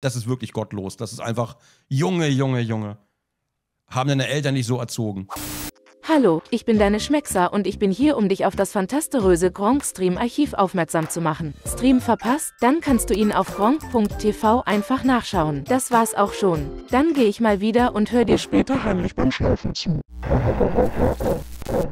Das ist wirklich gottlos. Das ist einfach Junge, Junge, Junge. Haben deine Eltern nicht so erzogen. Hallo, ich bin deine Schmexer und ich bin hier, um dich auf das fantasteröse Gronk-Stream-Archiv aufmerksam zu machen. Stream verpasst? Dann kannst du ihn auf gronk.tv einfach nachschauen. Das war's auch schon. Dann gehe ich mal wieder und hör dir später heimlich beim Schlafen zu.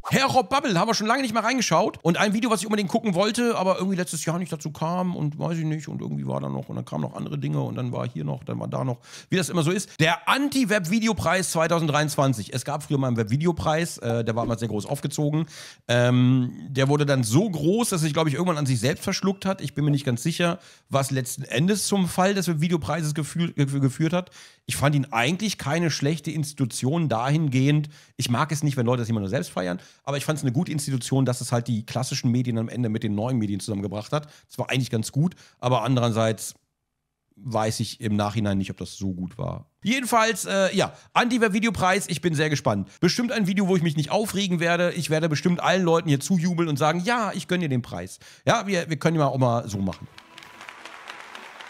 Herr Rob Bubble, haben wir schon lange nicht mehr reingeschaut. Und ein Video, was ich unbedingt gucken wollte, aber irgendwie letztes Jahr nicht dazu kam und weiß ich nicht. Und irgendwie war da noch, und dann kamen noch andere Dinge und dann war hier noch, dann war da noch, wie das immer so ist. Der Anti-Web-Videopreis 2023. Es gab früher mal einen Web-Videopreis, äh, der war immer sehr groß aufgezogen. Ähm, der wurde dann so groß, dass sich, glaube ich, irgendwann an sich selbst verschluckt hat. Ich bin mir nicht ganz sicher, was letzten Endes zum Fall des Web Videopreises geführt hat. Ich fand ihn eigentlich keine schlechte Institution dahingehend. Ich mag es nicht, wenn Leute das immer nur selbst feiern, aber ich fand es eine gute Institution, dass es halt die klassischen Medien am Ende mit den neuen Medien zusammengebracht hat. Das war eigentlich ganz gut, aber andererseits weiß ich im Nachhinein nicht, ob das so gut war. Jedenfalls, äh, ja, Antiver-Videopreis, ich bin sehr gespannt. Bestimmt ein Video, wo ich mich nicht aufregen werde. Ich werde bestimmt allen Leuten hier zujubeln und sagen, ja, ich gönne dir den Preis. Ja, wir, wir können ihn auch mal so machen.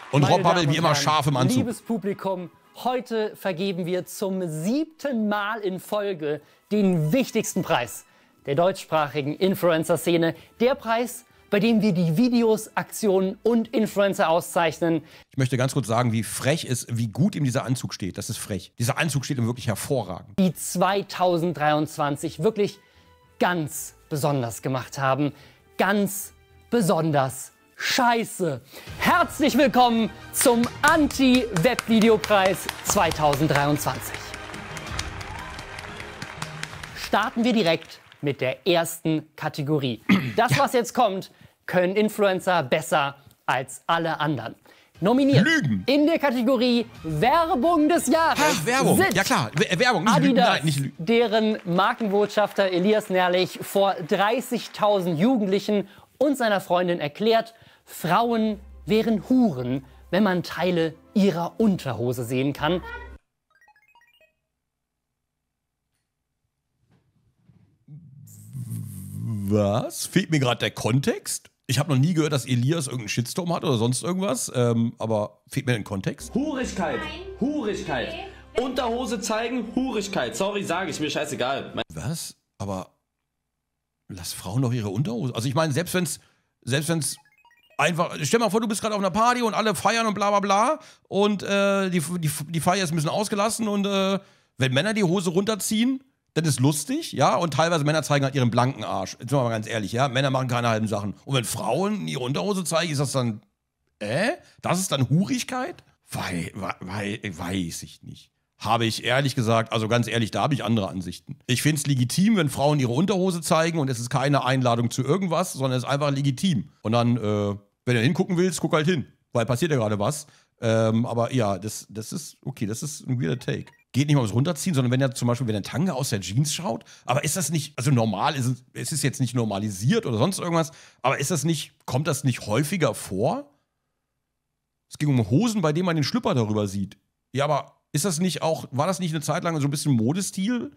Und Meine Rob Hammel wie immer scharf im Anzug. Liebes Publikum Heute vergeben wir zum siebten Mal in Folge den wichtigsten Preis der deutschsprachigen Influencer-Szene. Der Preis, bei dem wir die Videos, Aktionen und Influencer auszeichnen. Ich möchte ganz kurz sagen, wie frech ist, wie gut ihm dieser Anzug steht. Das ist frech. Dieser Anzug steht ihm wirklich hervorragend. Die 2023 wirklich ganz besonders gemacht haben. Ganz besonders Scheiße. Herzlich willkommen zum Anti-Webvideopreis web 2023. Starten wir direkt mit der ersten Kategorie. Das, was jetzt kommt, können Influencer besser als alle anderen. Nominiert Lügen. in der Kategorie Werbung des Jahres. Ach, Werbung. Sind ja klar, äh, Werbung, nicht Adidas, Nein, nicht Lügen. deren Markenbotschafter Elias Nerlich vor 30.000 Jugendlichen und seiner Freundin erklärt, Frauen wären Huren, wenn man Teile ihrer Unterhose sehen kann. Was? Fehlt mir gerade der Kontext? Ich habe noch nie gehört, dass Elias irgendeinen Shitstorm hat oder sonst irgendwas, ähm, aber fehlt mir ein Kontext? Hurigkeit! Nein. Hurigkeit! Nee. Unterhose zeigen, Hurigkeit. Sorry, sage ich mir, scheißegal. Was? Aber lass Frauen doch ihre Unterhose. Also ich meine, selbst wenn's, selbst wenn's einfach, stell mal vor, du bist gerade auf einer Party und alle feiern und bla bla bla und äh, die, die, die Feier ist ein bisschen ausgelassen und äh, wenn Männer die Hose runterziehen, dann ist lustig, ja, und teilweise Männer zeigen halt ihren blanken Arsch. Jetzt sind wir mal ganz ehrlich, ja, Männer machen keine halben Sachen. Und wenn Frauen ihre Unterhose zeigen, ist das dann, äh? Das ist dann Hurigkeit? Wei, wei, weiß ich nicht. Habe ich ehrlich gesagt, also ganz ehrlich, da habe ich andere Ansichten. Ich finde es legitim, wenn Frauen ihre Unterhose zeigen und es ist keine Einladung zu irgendwas, sondern es ist einfach legitim. Und dann, äh, wenn du hingucken willst, guck halt hin, weil passiert ja gerade was. Ähm, aber ja, das, das ist okay, das ist ein weirder Take. Geht nicht mal ums Runterziehen, sondern wenn er zum Beispiel, wenn der Tange aus der Jeans schaut, aber ist das nicht, also normal, ist es ist jetzt nicht normalisiert oder sonst irgendwas, aber ist das nicht, kommt das nicht häufiger vor? Es ging um Hosen, bei denen man den Schlüpper darüber sieht. Ja, aber ist das nicht auch, war das nicht eine Zeit lang so ein bisschen Modestil?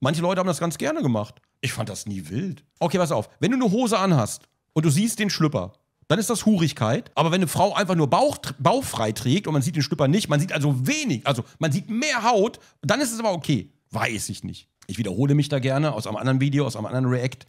Manche Leute haben das ganz gerne gemacht. Ich fand das nie wild. Okay, pass auf, wenn du eine Hose anhast und du siehst den Schlüpper, dann ist das Hurigkeit. Aber wenn eine Frau einfach nur Bauch, bauchfrei trägt und man sieht den Schlüpper nicht, man sieht also wenig, also man sieht mehr Haut, dann ist es aber okay. Weiß ich nicht. Ich wiederhole mich da gerne aus einem anderen Video, aus einem anderen React.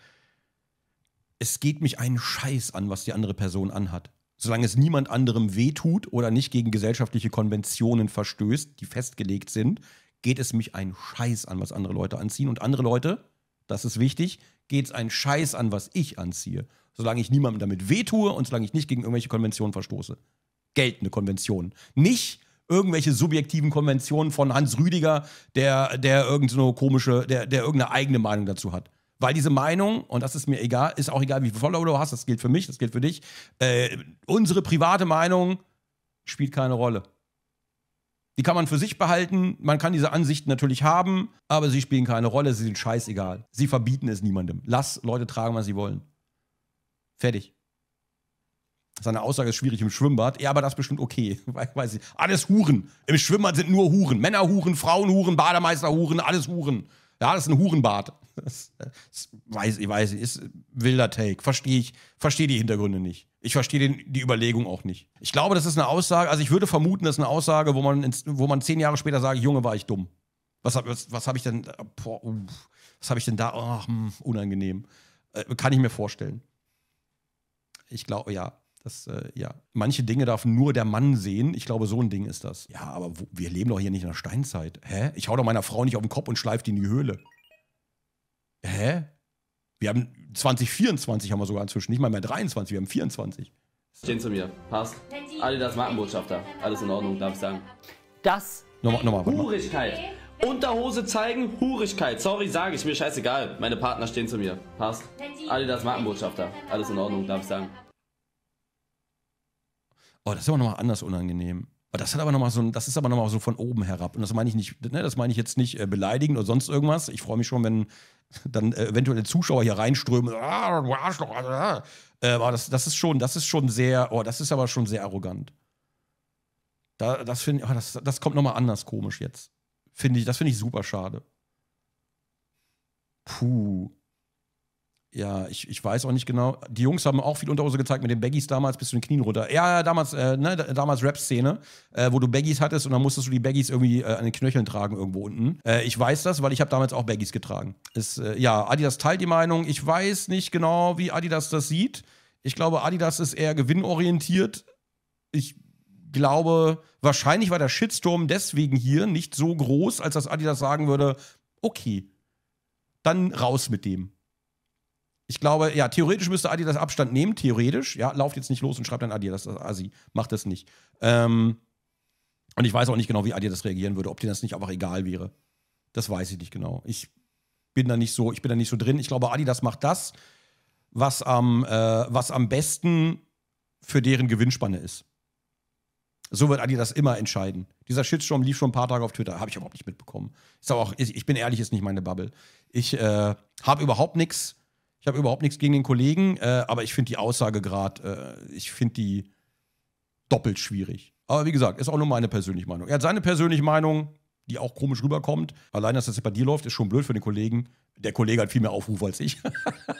Es geht mich einen Scheiß an, was die andere Person anhat. Solange es niemand anderem wehtut oder nicht gegen gesellschaftliche Konventionen verstößt, die festgelegt sind, geht es mich einen Scheiß an, was andere Leute anziehen. Und andere Leute, das ist wichtig, geht es einen Scheiß an, was ich anziehe solange ich niemandem damit wehtue und solange ich nicht gegen irgendwelche Konventionen verstoße. Geltende Konventionen. Nicht irgendwelche subjektiven Konventionen von Hans Rüdiger, der, der irgendeine komische, der, der irgendeine eigene Meinung dazu hat. Weil diese Meinung, und das ist mir egal, ist auch egal, wie viel Follower du hast, das gilt für mich, das gilt für dich, äh, unsere private Meinung spielt keine Rolle. Die kann man für sich behalten, man kann diese Ansichten natürlich haben, aber sie spielen keine Rolle, sie sind scheißegal. Sie verbieten es niemandem. Lass Leute tragen, was sie wollen. Fertig. Seine Aussage ist schwierig im Schwimmbad. Ja, aber das ist bestimmt okay. Weiß ich. Alles Huren. Im Schwimmbad sind nur Huren. Männerhuren, Frauenhuren, Bademeisterhuren, alles Huren. Ja, das ist ein Hurenbad. Das, das weiß ich, weiß ich. Ist wilder Take. Verstehe ich. Verstehe die Hintergründe nicht. Ich verstehe die Überlegung auch nicht. Ich glaube, das ist eine Aussage. Also, ich würde vermuten, das ist eine Aussage, wo man, ins, wo man zehn Jahre später sagt: Junge, war ich dumm. Was, was, was habe ich denn. Boah, uff, was habe ich denn da? Ach, hm, unangenehm. Äh, kann ich mir vorstellen. Ich glaube, ja. Das, äh, ja. Manche Dinge darf nur der Mann sehen. Ich glaube, so ein Ding ist das. Ja, aber wo, wir leben doch hier nicht in der Steinzeit. Hä? Ich hau doch meiner Frau nicht auf den Kopf und schleife die in die Höhle. Hä? Wir haben 2024 haben wir sogar inzwischen. Nicht mal mehr 23, wir haben 24. Stehen zu mir. Passt. Alle das Markenbotschafter. Alles in Ordnung, darf ich sagen. Das. Nochmal, nochmal. Hurigkeit. Unterhose zeigen, Hurigkeit. Sorry, sage ich mir, scheißegal. Meine Partner stehen zu mir. Passt. Alle das Markenbotschafter. Alles in Ordnung, darf ich sagen. Oh, das ist aber nochmal anders unangenehm. Oh, das hat aber nochmal so das ist aber nochmal so von oben herab. Und das meine ich nicht, ne, das meine ich jetzt nicht äh, beleidigen oder sonst irgendwas. Ich freue mich schon, wenn dann äh, eventuell Zuschauer hier reinströmen. Ah, du Arschloch. Also, ah. Äh, aber das, das ist schon, das ist schon sehr, oh, das ist aber schon sehr arrogant. Da, das finde oh, das, das kommt nochmal anders komisch jetzt. Finde ich, das finde ich super schade. Puh ja, ich, ich weiß auch nicht genau. Die Jungs haben auch viel Unterhose gezeigt mit den Baggies damals bis zu den Knien runter. Ja, damals, äh, ne, damals Rap-Szene, äh, wo du Baggies hattest und dann musstest du die Baggies irgendwie äh, an den Knöcheln tragen irgendwo unten. Äh, ich weiß das, weil ich habe damals auch Baggies getragen. Ist, äh, ja, Adidas teilt die Meinung. Ich weiß nicht genau, wie Adidas das sieht. Ich glaube, Adidas ist eher gewinnorientiert. Ich glaube, wahrscheinlich war der Shitstorm deswegen hier nicht so groß, als dass Adidas sagen würde, okay, dann raus mit dem. Ich glaube, ja, theoretisch müsste Adidas Abstand nehmen, theoretisch. Ja, lauft jetzt nicht los und schreibt dann Adidas, das Asi, macht das nicht. Ähm, und ich weiß auch nicht genau, wie Adidas reagieren würde, ob denen das nicht einfach egal wäre. Das weiß ich nicht genau. Ich bin da nicht so, ich bin da nicht so drin. Ich glaube, Adidas macht das, was am, äh, was am besten für deren Gewinnspanne ist. So wird Adidas immer entscheiden. Dieser Shitstorm lief schon ein paar Tage auf Twitter, habe ich überhaupt nicht mitbekommen. Ist aber auch, ich bin ehrlich, ist nicht meine Bubble. Ich äh, habe überhaupt nichts ich habe überhaupt nichts gegen den Kollegen, äh, aber ich finde die Aussage gerade, äh, ich finde die doppelt schwierig. Aber wie gesagt, ist auch nur meine persönliche Meinung. Er hat seine persönliche Meinung, die auch komisch rüberkommt. Allein, dass das bei dir läuft, ist schon blöd für den Kollegen. Der Kollege hat viel mehr Aufrufe als ich.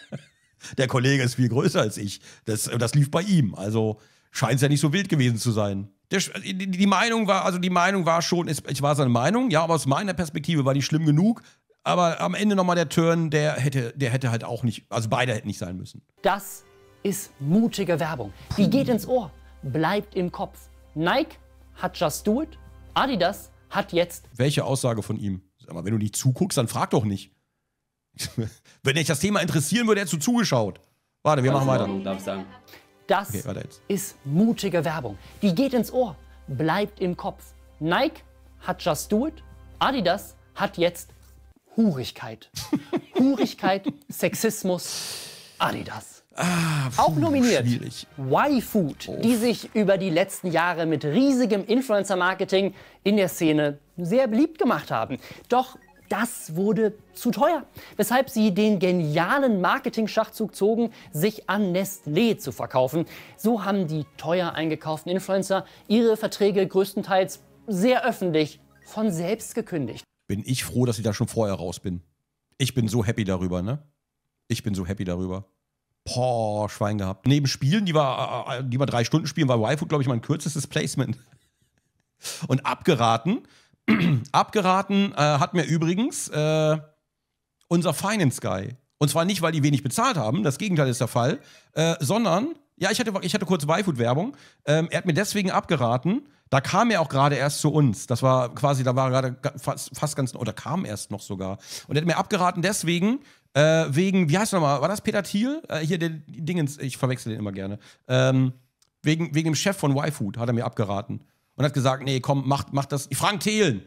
Der Kollege ist viel größer als ich. Das, das lief bei ihm. Also scheint es ja nicht so wild gewesen zu sein. Der, die, die, Meinung war, also die Meinung war schon, ich war seine Meinung, ja, aber aus meiner Perspektive war die schlimm genug, aber am Ende nochmal der Turn, der hätte, der hätte halt auch nicht, also beide hätten nicht sein müssen. Das ist mutige Werbung. Die geht ins Ohr, bleibt im Kopf. Nike hat Just Do It, Adidas hat jetzt. Welche Aussage von ihm? Sag mal, wenn du nicht zuguckst, dann frag doch nicht. wenn dich das Thema interessieren würde, hättest du zugeschaut. Warte, wir machen weiter. Darf sagen. Das okay, ist mutige Werbung. Die geht ins Ohr, bleibt im Kopf. Nike hat Just Do It, Adidas hat jetzt Hurigkeit. Hurigkeit, Sexismus, Adidas. Ah, pfuh, Auch nominiert Y-Food, oh. die sich über die letzten Jahre mit riesigem Influencer-Marketing in der Szene sehr beliebt gemacht haben. Doch das wurde zu teuer, weshalb sie den genialen Marketing-Schachzug zogen, sich an Nestlé zu verkaufen. So haben die teuer eingekauften Influencer ihre Verträge größtenteils sehr öffentlich von selbst gekündigt bin ich froh, dass ich da schon vorher raus bin. Ich bin so happy darüber, ne? Ich bin so happy darüber. Boah, Schwein gehabt. Neben Spielen, die wir, äh, äh, die wir drei Stunden spielen, war Waifu, glaube ich, mein kürzestes Placement. Und abgeraten, abgeraten äh, hat mir übrigens äh, unser Finance Guy. Und zwar nicht, weil die wenig bezahlt haben, das Gegenteil ist der Fall, äh, sondern ja, ich hatte, ich hatte kurz Waifood-Werbung. Ähm, er hat mir deswegen abgeraten. Da kam er auch gerade erst zu uns. Das war quasi, da war er gerade fast, fast ganz, oder kam erst noch sogar. Und er hat mir abgeraten deswegen, äh, wegen, wie heißt er nochmal, war das Peter Thiel? Äh, hier, der Dingens, ich verwechsel den immer gerne. Ähm, wegen, wegen dem Chef von Y-Food hat er mir abgeraten. Und hat gesagt, nee, komm, mach, mach das. Frank Thelen!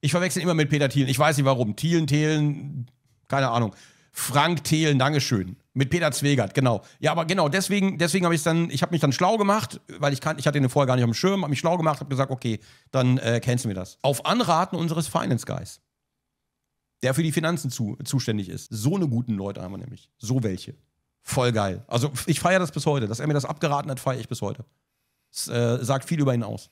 Ich verwechsel immer mit Peter Thielen. Ich weiß nicht warum. Thielen, Thelen, keine Ahnung. Frank Thelen, Dankeschön. Mit Peter Zwegert, genau. Ja, aber genau, deswegen, deswegen habe ich dann, ich habe mich dann schlau gemacht, weil ich kann, ich hatte ihn vorher gar nicht auf dem Schirm, habe mich schlau gemacht, habe gesagt, okay, dann äh, kennst du mir das. Auf Anraten unseres Finance Guys, der für die Finanzen zu, zuständig ist. So eine guten Leute haben wir nämlich. So welche. Voll geil. Also ich feiere das bis heute. Dass er mir das abgeraten hat, feiere ich bis heute. Das äh, sagt viel über ihn aus.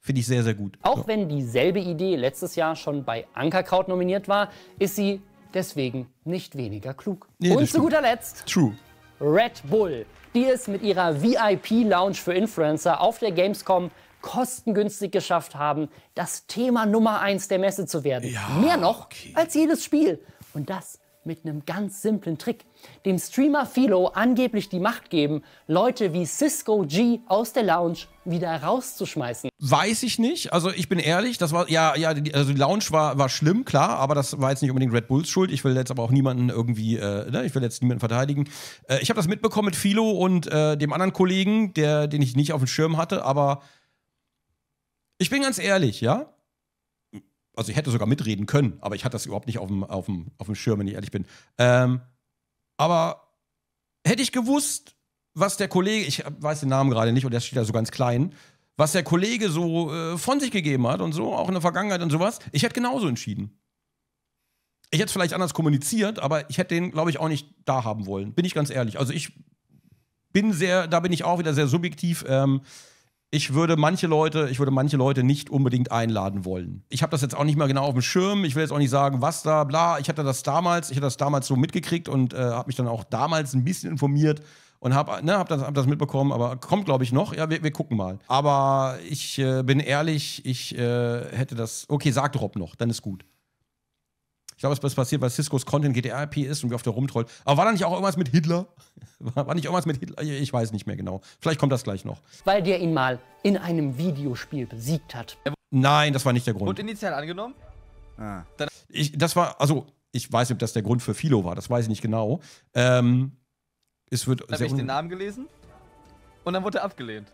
Finde ich sehr, sehr gut. Auch so. wenn dieselbe Idee letztes Jahr schon bei Ankerkraut nominiert war, ist sie deswegen nicht weniger klug. Nee, Und zu guter Letzt. True. Red Bull, die es mit ihrer VIP-Lounge für Influencer auf der Gamescom kostengünstig geschafft haben, das Thema Nummer 1 der Messe zu werden. Ja, Mehr noch okay. als jedes Spiel. Und das mit einem ganz simplen Trick. Dem Streamer Philo angeblich die Macht geben, Leute wie Cisco G aus der Lounge wieder rauszuschmeißen. Weiß ich nicht. Also ich bin ehrlich, das war, ja, ja, die, also die Lounge war, war schlimm, klar, aber das war jetzt nicht unbedingt Red Bulls Schuld. Ich will jetzt aber auch niemanden irgendwie, äh, ne, ich will jetzt niemanden verteidigen. Äh, ich habe das mitbekommen mit Philo und äh, dem anderen Kollegen, der, den ich nicht auf dem Schirm hatte, aber ich bin ganz ehrlich, ja also ich hätte sogar mitreden können, aber ich hatte das überhaupt nicht auf dem, auf dem, auf dem Schirm, wenn ich ehrlich bin. Ähm, aber hätte ich gewusst, was der Kollege, ich weiß den Namen gerade nicht, und der steht da so ganz klein, was der Kollege so äh, von sich gegeben hat und so, auch in der Vergangenheit und sowas, ich hätte genauso entschieden. Ich hätte es vielleicht anders kommuniziert, aber ich hätte den, glaube ich, auch nicht da haben wollen. Bin ich ganz ehrlich. Also ich bin sehr, da bin ich auch wieder sehr subjektiv. Ähm, ich würde manche Leute, ich würde manche Leute nicht unbedingt einladen wollen. Ich habe das jetzt auch nicht mehr genau auf dem Schirm. Ich will jetzt auch nicht sagen, was da, bla. Ich hatte das damals, ich hatte das damals so mitgekriegt und äh, habe mich dann auch damals ein bisschen informiert und habe ne, hab das, hab das mitbekommen, aber kommt, glaube ich, noch. Ja, wir, wir gucken mal. Aber ich äh, bin ehrlich, ich äh, hätte das. Okay, sagt Rob noch, dann ist gut. Ich glaube, es ist passiert, weil Ciscos Content GDR-IP ist und wie oft er rumtrollt. Aber war da nicht auch irgendwas mit Hitler? War, war nicht irgendwas mit Hitler? Ich weiß nicht mehr genau. Vielleicht kommt das gleich noch. Weil der ihn mal in einem Videospiel besiegt hat. Nein, das war nicht der Grund. Und initial angenommen? Ah. Ich, das war, also, ich weiß nicht, ob das der Grund für Philo war, das weiß ich nicht genau. Ähm, es wird. Habe ich den Namen gelesen? Und dann wurde er abgelehnt.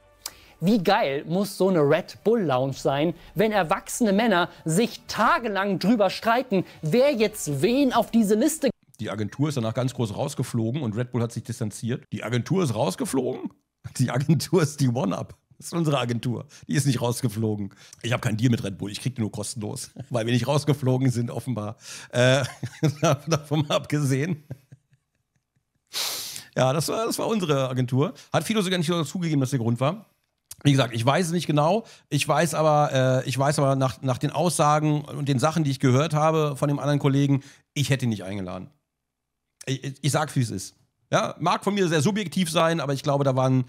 Wie geil muss so eine Red Bull Lounge sein, wenn erwachsene Männer sich tagelang drüber streiten, wer jetzt wen auf diese Liste die Agentur ist danach ganz groß rausgeflogen und Red Bull hat sich distanziert. Die Agentur ist rausgeflogen? Die Agentur ist die One-Up. Das ist unsere Agentur. Die ist nicht rausgeflogen. Ich habe kein Deal mit Red Bull. Ich kriege die nur kostenlos, weil wir nicht rausgeflogen sind, offenbar. Äh, davon abgesehen. Ja, das war, das war unsere Agentur. Hat Philo sogar nicht zugegeben, dass der Grund war. Wie gesagt, ich weiß es nicht genau. Ich weiß aber, äh, ich weiß aber nach, nach den Aussagen und den Sachen, die ich gehört habe von dem anderen Kollegen, ich hätte ihn nicht eingeladen. Ich, ich, sag, wie es ist. Ja, mag von mir sehr subjektiv sein, aber ich glaube, da waren,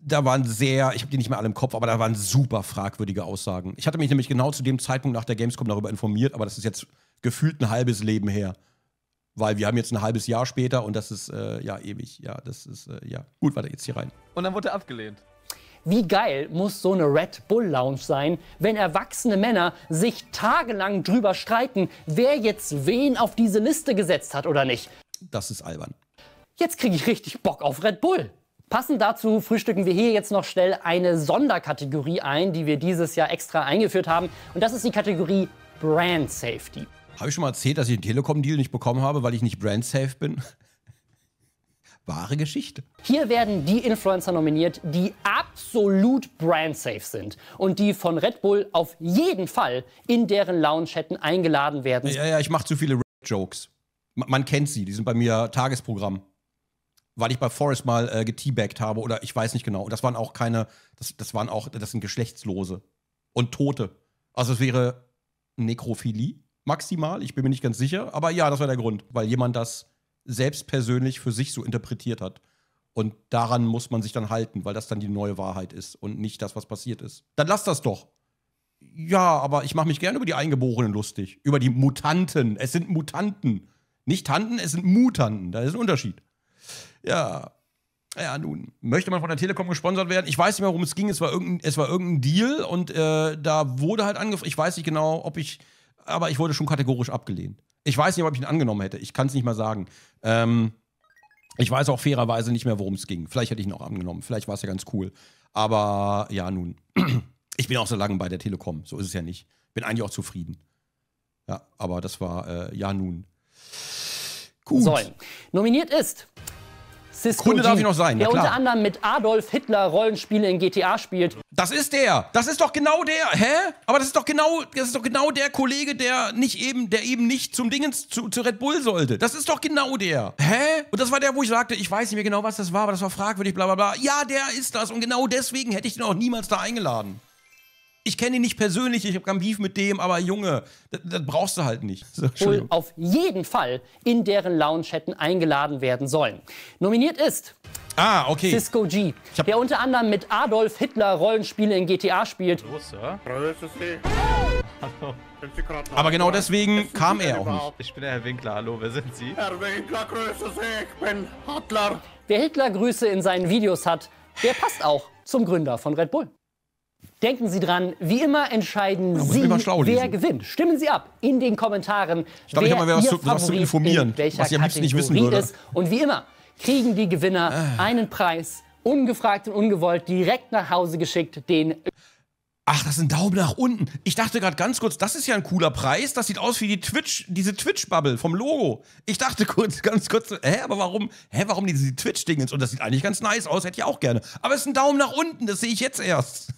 da waren sehr, ich habe die nicht mehr alle im Kopf, aber da waren super fragwürdige Aussagen. Ich hatte mich nämlich genau zu dem Zeitpunkt nach der Gamescom darüber informiert, aber das ist jetzt gefühlt ein halbes Leben her. Weil wir haben jetzt ein halbes Jahr später und das ist äh, ja ewig. Ja, das ist äh, ja. Gut, weiter jetzt hier rein. Und dann wurde er abgelehnt. Wie geil muss so eine Red Bull Lounge sein, wenn erwachsene Männer sich tagelang drüber streiten, wer jetzt wen auf diese Liste gesetzt hat oder nicht? Das ist albern. Jetzt kriege ich richtig Bock auf Red Bull. Passend dazu frühstücken wir hier jetzt noch schnell eine Sonderkategorie ein, die wir dieses Jahr extra eingeführt haben. Und das ist die Kategorie Brand Safety. Habe ich schon mal erzählt, dass ich den Telekom-Deal nicht bekommen habe, weil ich nicht brandsafe bin? Wahre Geschichte. Hier werden die Influencer nominiert, die absolut brandsafe sind und die von Red Bull auf jeden Fall in deren Lounge hätten eingeladen werden. Ja, ja, ich mache zu viele red Jokes. Man kennt sie, die sind bei mir Tagesprogramm. Weil ich bei Forrest mal äh, geteabagt habe oder ich weiß nicht genau. Und das waren auch keine, das, das waren auch, das sind Geschlechtslose und Tote. Also es wäre Nekrophilie maximal. Ich bin mir nicht ganz sicher, aber ja, das war der Grund, weil jemand das selbst persönlich für sich so interpretiert hat. Und daran muss man sich dann halten, weil das dann die neue Wahrheit ist und nicht das, was passiert ist. Dann lass das doch. Ja, aber ich mache mich gerne über die Eingeborenen lustig. Über die Mutanten. Es sind Mutanten. Nicht Tanten, es sind Mutanten. Da ist ein Unterschied. Ja. Ja, nun, möchte man von der Telekom gesponsert werden? Ich weiß nicht mehr, worum es ging. Es war irgendein, es war irgendein Deal und äh, da wurde halt angefragt. Ich weiß nicht genau, ob ich aber ich wurde schon kategorisch abgelehnt. Ich weiß nicht, ob ich ihn angenommen hätte. Ich kann es nicht mal sagen. Ähm, ich weiß auch fairerweise nicht mehr, worum es ging. Vielleicht hätte ich ihn auch angenommen. Vielleicht war es ja ganz cool. Aber ja, nun. Ich bin auch so lange bei der Telekom. So ist es ja nicht. Bin eigentlich auch zufrieden. Ja, aber das war äh, ja nun. Gut. So, nominiert ist Cisco Kunde darf ich noch sein, der unter anderem mit Adolf Hitler Rollenspiele in GTA spielt. Das ist der. Das ist doch genau der. Hä? Aber das ist doch genau, das ist doch genau der Kollege, der nicht eben, der eben nicht zum Dingens zu, zu Red Bull sollte. Das ist doch genau der. Hä? Und das war der, wo ich sagte, ich weiß nicht mehr genau, was das war, aber das war fragwürdig, bla bla bla. Ja, der ist das. Und genau deswegen hätte ich den auch niemals da eingeladen ich kenne ihn nicht persönlich, ich habe keinen Beef mit dem, aber Junge, das, das brauchst du halt nicht. So, Wohl auf jeden Fall in deren Lounge hätten eingeladen werden sollen. Nominiert ist Ah, okay. Cisco G, der unter anderem mit Adolf Hitler Rollenspiele in GTA spielt. Los, ja? Aber genau deswegen kam er auch nicht. Ich bin der Herr Winkler, hallo, wer sind Sie? Herr Winkler, grüße Sie, ich bin Hitler. Wer Hitler-Grüße in seinen Videos hat, der passt auch zum Gründer von Red Bull. Denken Sie dran, wie immer entscheiden Sie, wer gewinnt. Stimmen Sie ab in den Kommentaren, ich glaube, ich habe mal, was, zu, Favorit zu informieren, was ich am liebsten nicht wissen würde. ist. Und wie immer kriegen die Gewinner ah. einen Preis, ungefragt und ungewollt, direkt nach Hause geschickt, den... Ach, das ist ein Daumen nach unten. Ich dachte gerade ganz kurz, das ist ja ein cooler Preis. Das sieht aus wie die Twitch, diese Twitch-Bubble vom Logo. Ich dachte kurz, ganz kurz, hä, aber warum, hä, warum diese Twitch-Dingens? Und das sieht eigentlich ganz nice aus, hätte ich auch gerne. Aber es ist ein Daumen nach unten, das sehe ich jetzt erst.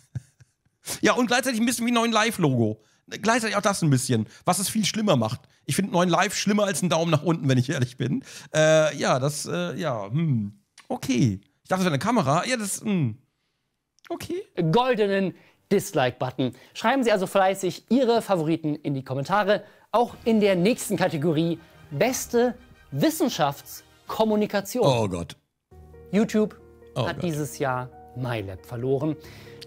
Ja, und gleichzeitig ein bisschen wie neuen Live-Logo. Gleichzeitig auch das ein bisschen, was es viel schlimmer macht. Ich finde neuen Live schlimmer als einen Daumen nach unten, wenn ich ehrlich bin. Äh, ja, das, äh, ja, hm. Okay. Ich dachte, es wäre eine Kamera. Ja, das, hm. Okay. Goldenen Dislike-Button. Schreiben Sie also fleißig Ihre Favoriten in die Kommentare. Auch in der nächsten Kategorie beste Wissenschaftskommunikation. Oh Gott. YouTube oh hat Gott. dieses Jahr MyLab verloren.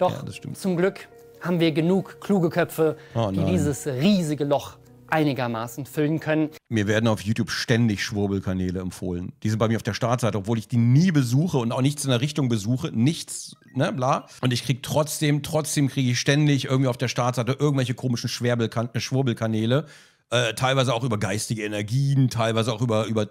Doch ja, zum Glück haben wir genug kluge Köpfe, oh die dieses riesige Loch einigermaßen füllen können. Mir werden auf YouTube ständig Schwurbelkanäle empfohlen. Die sind bei mir auf der Startseite, obwohl ich die nie besuche und auch nichts in der Richtung besuche. Nichts, ne, bla. Und ich kriege trotzdem, trotzdem kriege ich ständig irgendwie auf der Startseite irgendwelche komischen Schwerbelkan äh, Schwurbelkanäle. Äh, teilweise auch über geistige Energien, teilweise auch über, über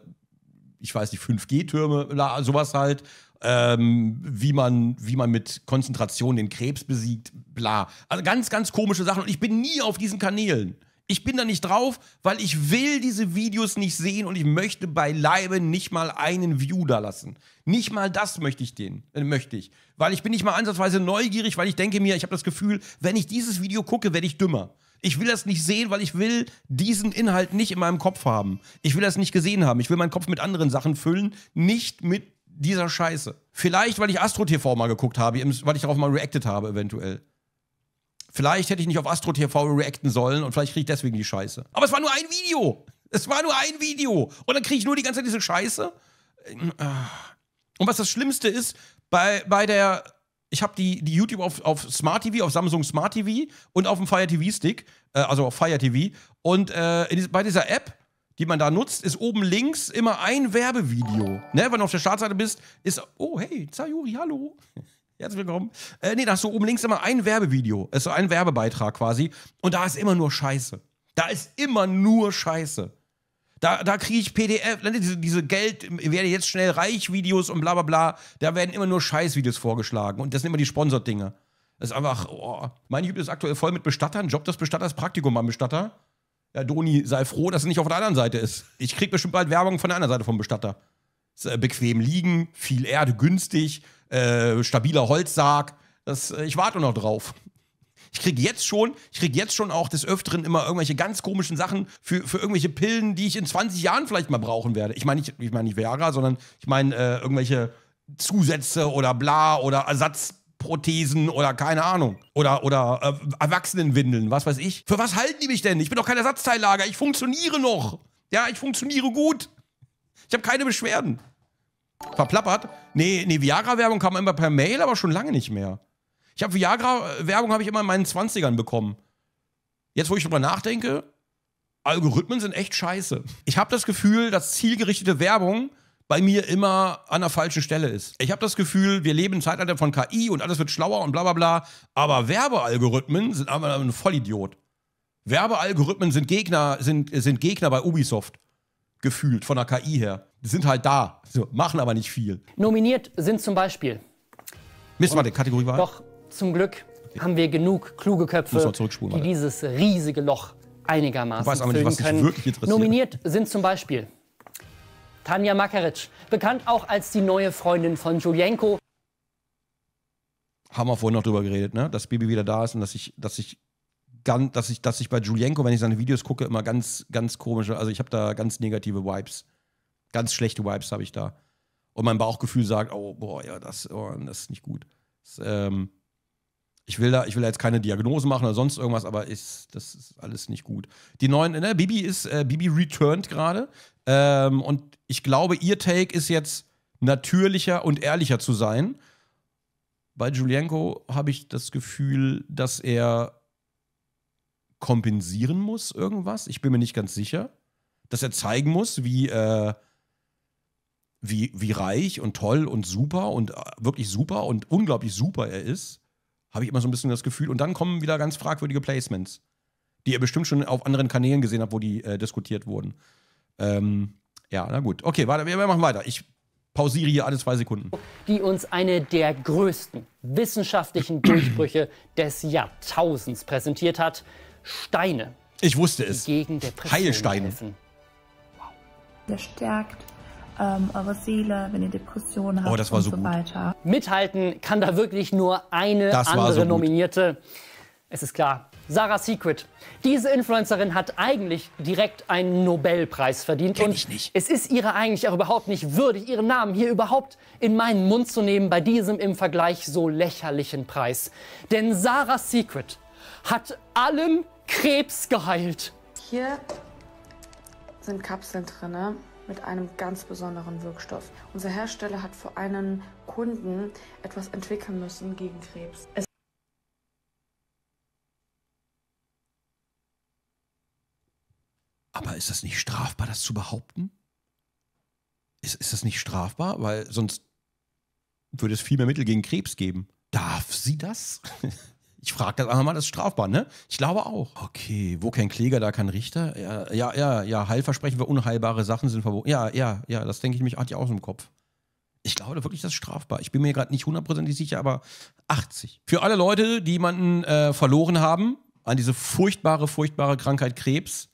ich weiß nicht, 5G-Türme, sowas halt ähm, wie, man, wie man mit Konzentration den Krebs besiegt, bla. Also ganz, ganz komische Sachen. Und ich bin nie auf diesen Kanälen. Ich bin da nicht drauf, weil ich will diese Videos nicht sehen und ich möchte beileibe nicht mal einen View da lassen. Nicht mal das möchte ich den, äh, möchte ich. Weil ich bin nicht mal ansatzweise neugierig, weil ich denke mir, ich habe das Gefühl, wenn ich dieses Video gucke, werde ich dümmer. Ich will das nicht sehen, weil ich will diesen Inhalt nicht in meinem Kopf haben. Ich will das nicht gesehen haben. Ich will meinen Kopf mit anderen Sachen füllen, nicht mit dieser Scheiße. Vielleicht, weil ich Astro TV mal geguckt habe, weil ich darauf mal reacted habe, eventuell. Vielleicht hätte ich nicht auf Astro TV reacten sollen und vielleicht kriege ich deswegen die Scheiße. Aber es war nur ein Video. Es war nur ein Video. Und dann kriege ich nur die ganze Zeit diese Scheiße. Und was das Schlimmste ist, bei, bei der. Ich habe die, die YouTube auf, auf Smart TV, auf Samsung Smart TV und auf dem Fire TV Stick, äh, also auf Fire TV. Und äh, bei dieser App die man da nutzt, ist oben links immer ein Werbevideo. Ne? Wenn du auf der Startseite bist, ist... Oh, hey, Zayuri, hallo. Herzlich willkommen. Äh, nee, da hast du oben links immer ein Werbevideo. Ist so ein Werbebeitrag quasi. Und da ist immer nur Scheiße. Da ist immer nur Scheiße. Da, da kriege ich PDF, ne, diese, diese Geld, werde jetzt schnell reich Videos und bla bla bla. Da werden immer nur Scheißvideos vorgeschlagen. Und das sind immer die sponsor Das ist einfach, oh. Mein YouTube ist aktuell voll mit Bestattern. Job des Bestatters, Praktikum beim Bestatter. Ja, Doni, sei froh, dass es nicht auf der anderen Seite ist. Ich krieg bestimmt bald Werbung von der anderen Seite vom Bestatter. Äh, bequem liegen, viel Erde, günstig, äh, stabiler Holzsarg. Das, äh, ich warte noch drauf. Ich kriege jetzt schon, ich kriege jetzt schon auch des Öfteren immer irgendwelche ganz komischen Sachen für, für irgendwelche Pillen, die ich in 20 Jahren vielleicht mal brauchen werde. Ich meine nicht, ich meine nicht Viagra, sondern ich meine äh, irgendwelche Zusätze oder bla oder Ersatz Prothesen oder keine Ahnung. Oder, oder äh, Erwachsenenwindeln, was weiß ich. Für was halten die mich denn? Ich bin doch kein Ersatzteillager. Ich funktioniere noch. Ja, ich funktioniere gut. Ich habe keine Beschwerden. Verplappert? Nee, nee, Viagra-Werbung kam immer per Mail, aber schon lange nicht mehr. Ich habe Viagra-Werbung habe ich immer in meinen 20ern bekommen. Jetzt, wo ich drüber nachdenke, Algorithmen sind echt scheiße. Ich habe das Gefühl, dass zielgerichtete Werbung bei mir immer an der falschen Stelle ist. Ich habe das Gefühl, wir leben im Zeitalter von KI und alles wird schlauer und bla bla bla, aber Werbealgorithmen sind einfach ein Vollidiot. Werbealgorithmen sind Gegner, sind, sind Gegner bei Ubisoft gefühlt von der KI her. Die sind halt da, so, machen aber nicht viel. Nominiert sind zum Beispiel. Mist warte, Kategorie war. Doch zum Glück okay. haben wir genug kluge Köpfe, die Alter. dieses riesige Loch einigermaßen ich weiß aber nicht, was können. Wirklich interessiert. Nominiert sind zum Beispiel Tanja Makaric, bekannt auch als die neue Freundin von Julienko. Haben wir vorhin noch drüber geredet, ne? dass Bibi wieder da ist und dass ich, dass ich, ganz, dass ich, dass ich bei Julienko, wenn ich seine Videos gucke, immer ganz, ganz komische, also ich habe da ganz negative Vibes. Ganz schlechte Vibes habe ich da. Und mein Bauchgefühl sagt, oh, boah, ja, das, oh, das ist nicht gut. Das, ähm, ich will da, ich will da jetzt keine Diagnosen machen oder sonst irgendwas, aber ist, das ist alles nicht gut. Die neuen, ne, Bibi ist, äh, Bibi returned gerade. Ähm, und ich glaube, ihr Take ist jetzt natürlicher und ehrlicher zu sein. Bei Julienko habe ich das Gefühl, dass er kompensieren muss irgendwas. Ich bin mir nicht ganz sicher. Dass er zeigen muss, wie, äh, wie, wie reich und toll und super und äh, wirklich super und unglaublich super er ist habe ich immer so ein bisschen das Gefühl. Und dann kommen wieder ganz fragwürdige Placements, die ihr bestimmt schon auf anderen Kanälen gesehen habt, wo die äh, diskutiert wurden. Ähm, ja, na gut. Okay, warte, wir machen weiter. Ich pausiere hier alle zwei Sekunden. Die uns eine der größten wissenschaftlichen Durchbrüche des Jahrtausends präsentiert hat. Steine. Ich wusste es. Gegen Heilsteine. Wow. Der stärkt ähm, eure Seele, wenn ihr Depressionen oh, habt oh, das war und so, so weiter. Mithalten kann da wirklich nur eine das andere so Nominierte. Es ist klar, Sarah Secret. Diese Influencerin hat eigentlich direkt einen Nobelpreis verdient. Kenn ich nicht. es ist ihrer eigentlich auch überhaupt nicht würdig, ihren Namen hier überhaupt in meinen Mund zu nehmen bei diesem im Vergleich so lächerlichen Preis. Denn Sarah Secret hat allem Krebs geheilt. Hier sind Kapseln drin, mit einem ganz besonderen Wirkstoff. Unser Hersteller hat für einen Kunden etwas entwickeln müssen gegen Krebs. Es Aber ist das nicht strafbar, das zu behaupten? Ist, ist das nicht strafbar? Weil sonst würde es viel mehr Mittel gegen Krebs geben. Darf sie das? Ich frage das einfach mal, das ist strafbar, ne? Ich glaube auch. Okay, wo kein Kläger, da kein Richter. Ja, ja, ja, ja. Heilversprechen für unheilbare Sachen sind verboten. Ja, ja, ja, das denke ich mich, hatte ich auch so im Kopf. Ich glaube wirklich, das ist strafbar. Ich bin mir gerade nicht hundertprozentig sicher, aber 80. Für alle Leute, die jemanden äh, verloren haben an diese furchtbare, furchtbare Krankheit Krebs,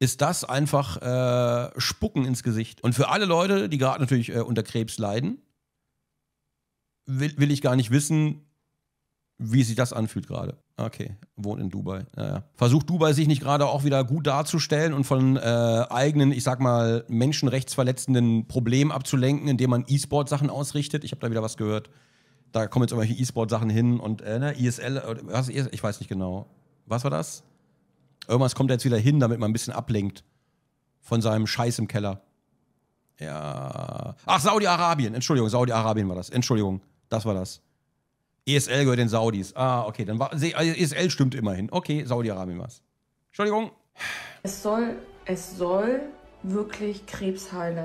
ist das einfach äh, Spucken ins Gesicht. Und für alle Leute, die gerade natürlich äh, unter Krebs leiden, will, will ich gar nicht wissen, wie sich das anfühlt gerade. Okay, wohnt in Dubai. Naja. Versucht Dubai sich nicht gerade auch wieder gut darzustellen und von äh, eigenen, ich sag mal, menschenrechtsverletzenden Problemen abzulenken, indem man E-Sport-Sachen ausrichtet? Ich habe da wieder was gehört. Da kommen jetzt irgendwelche E-Sport-Sachen hin und äh, ne, ISL, was, ich weiß nicht genau. Was war das? Irgendwas kommt jetzt wieder hin, damit man ein bisschen ablenkt von seinem Scheiß im Keller. Ja. Ach, Saudi-Arabien. Entschuldigung, Saudi-Arabien war das. Entschuldigung, das war das. ESL gehört den Saudis. Ah, okay, dann war. ESL e stimmt immerhin. Okay, Saudi-Arabien war's. Entschuldigung. Es soll, es soll wirklich Krebs heilen.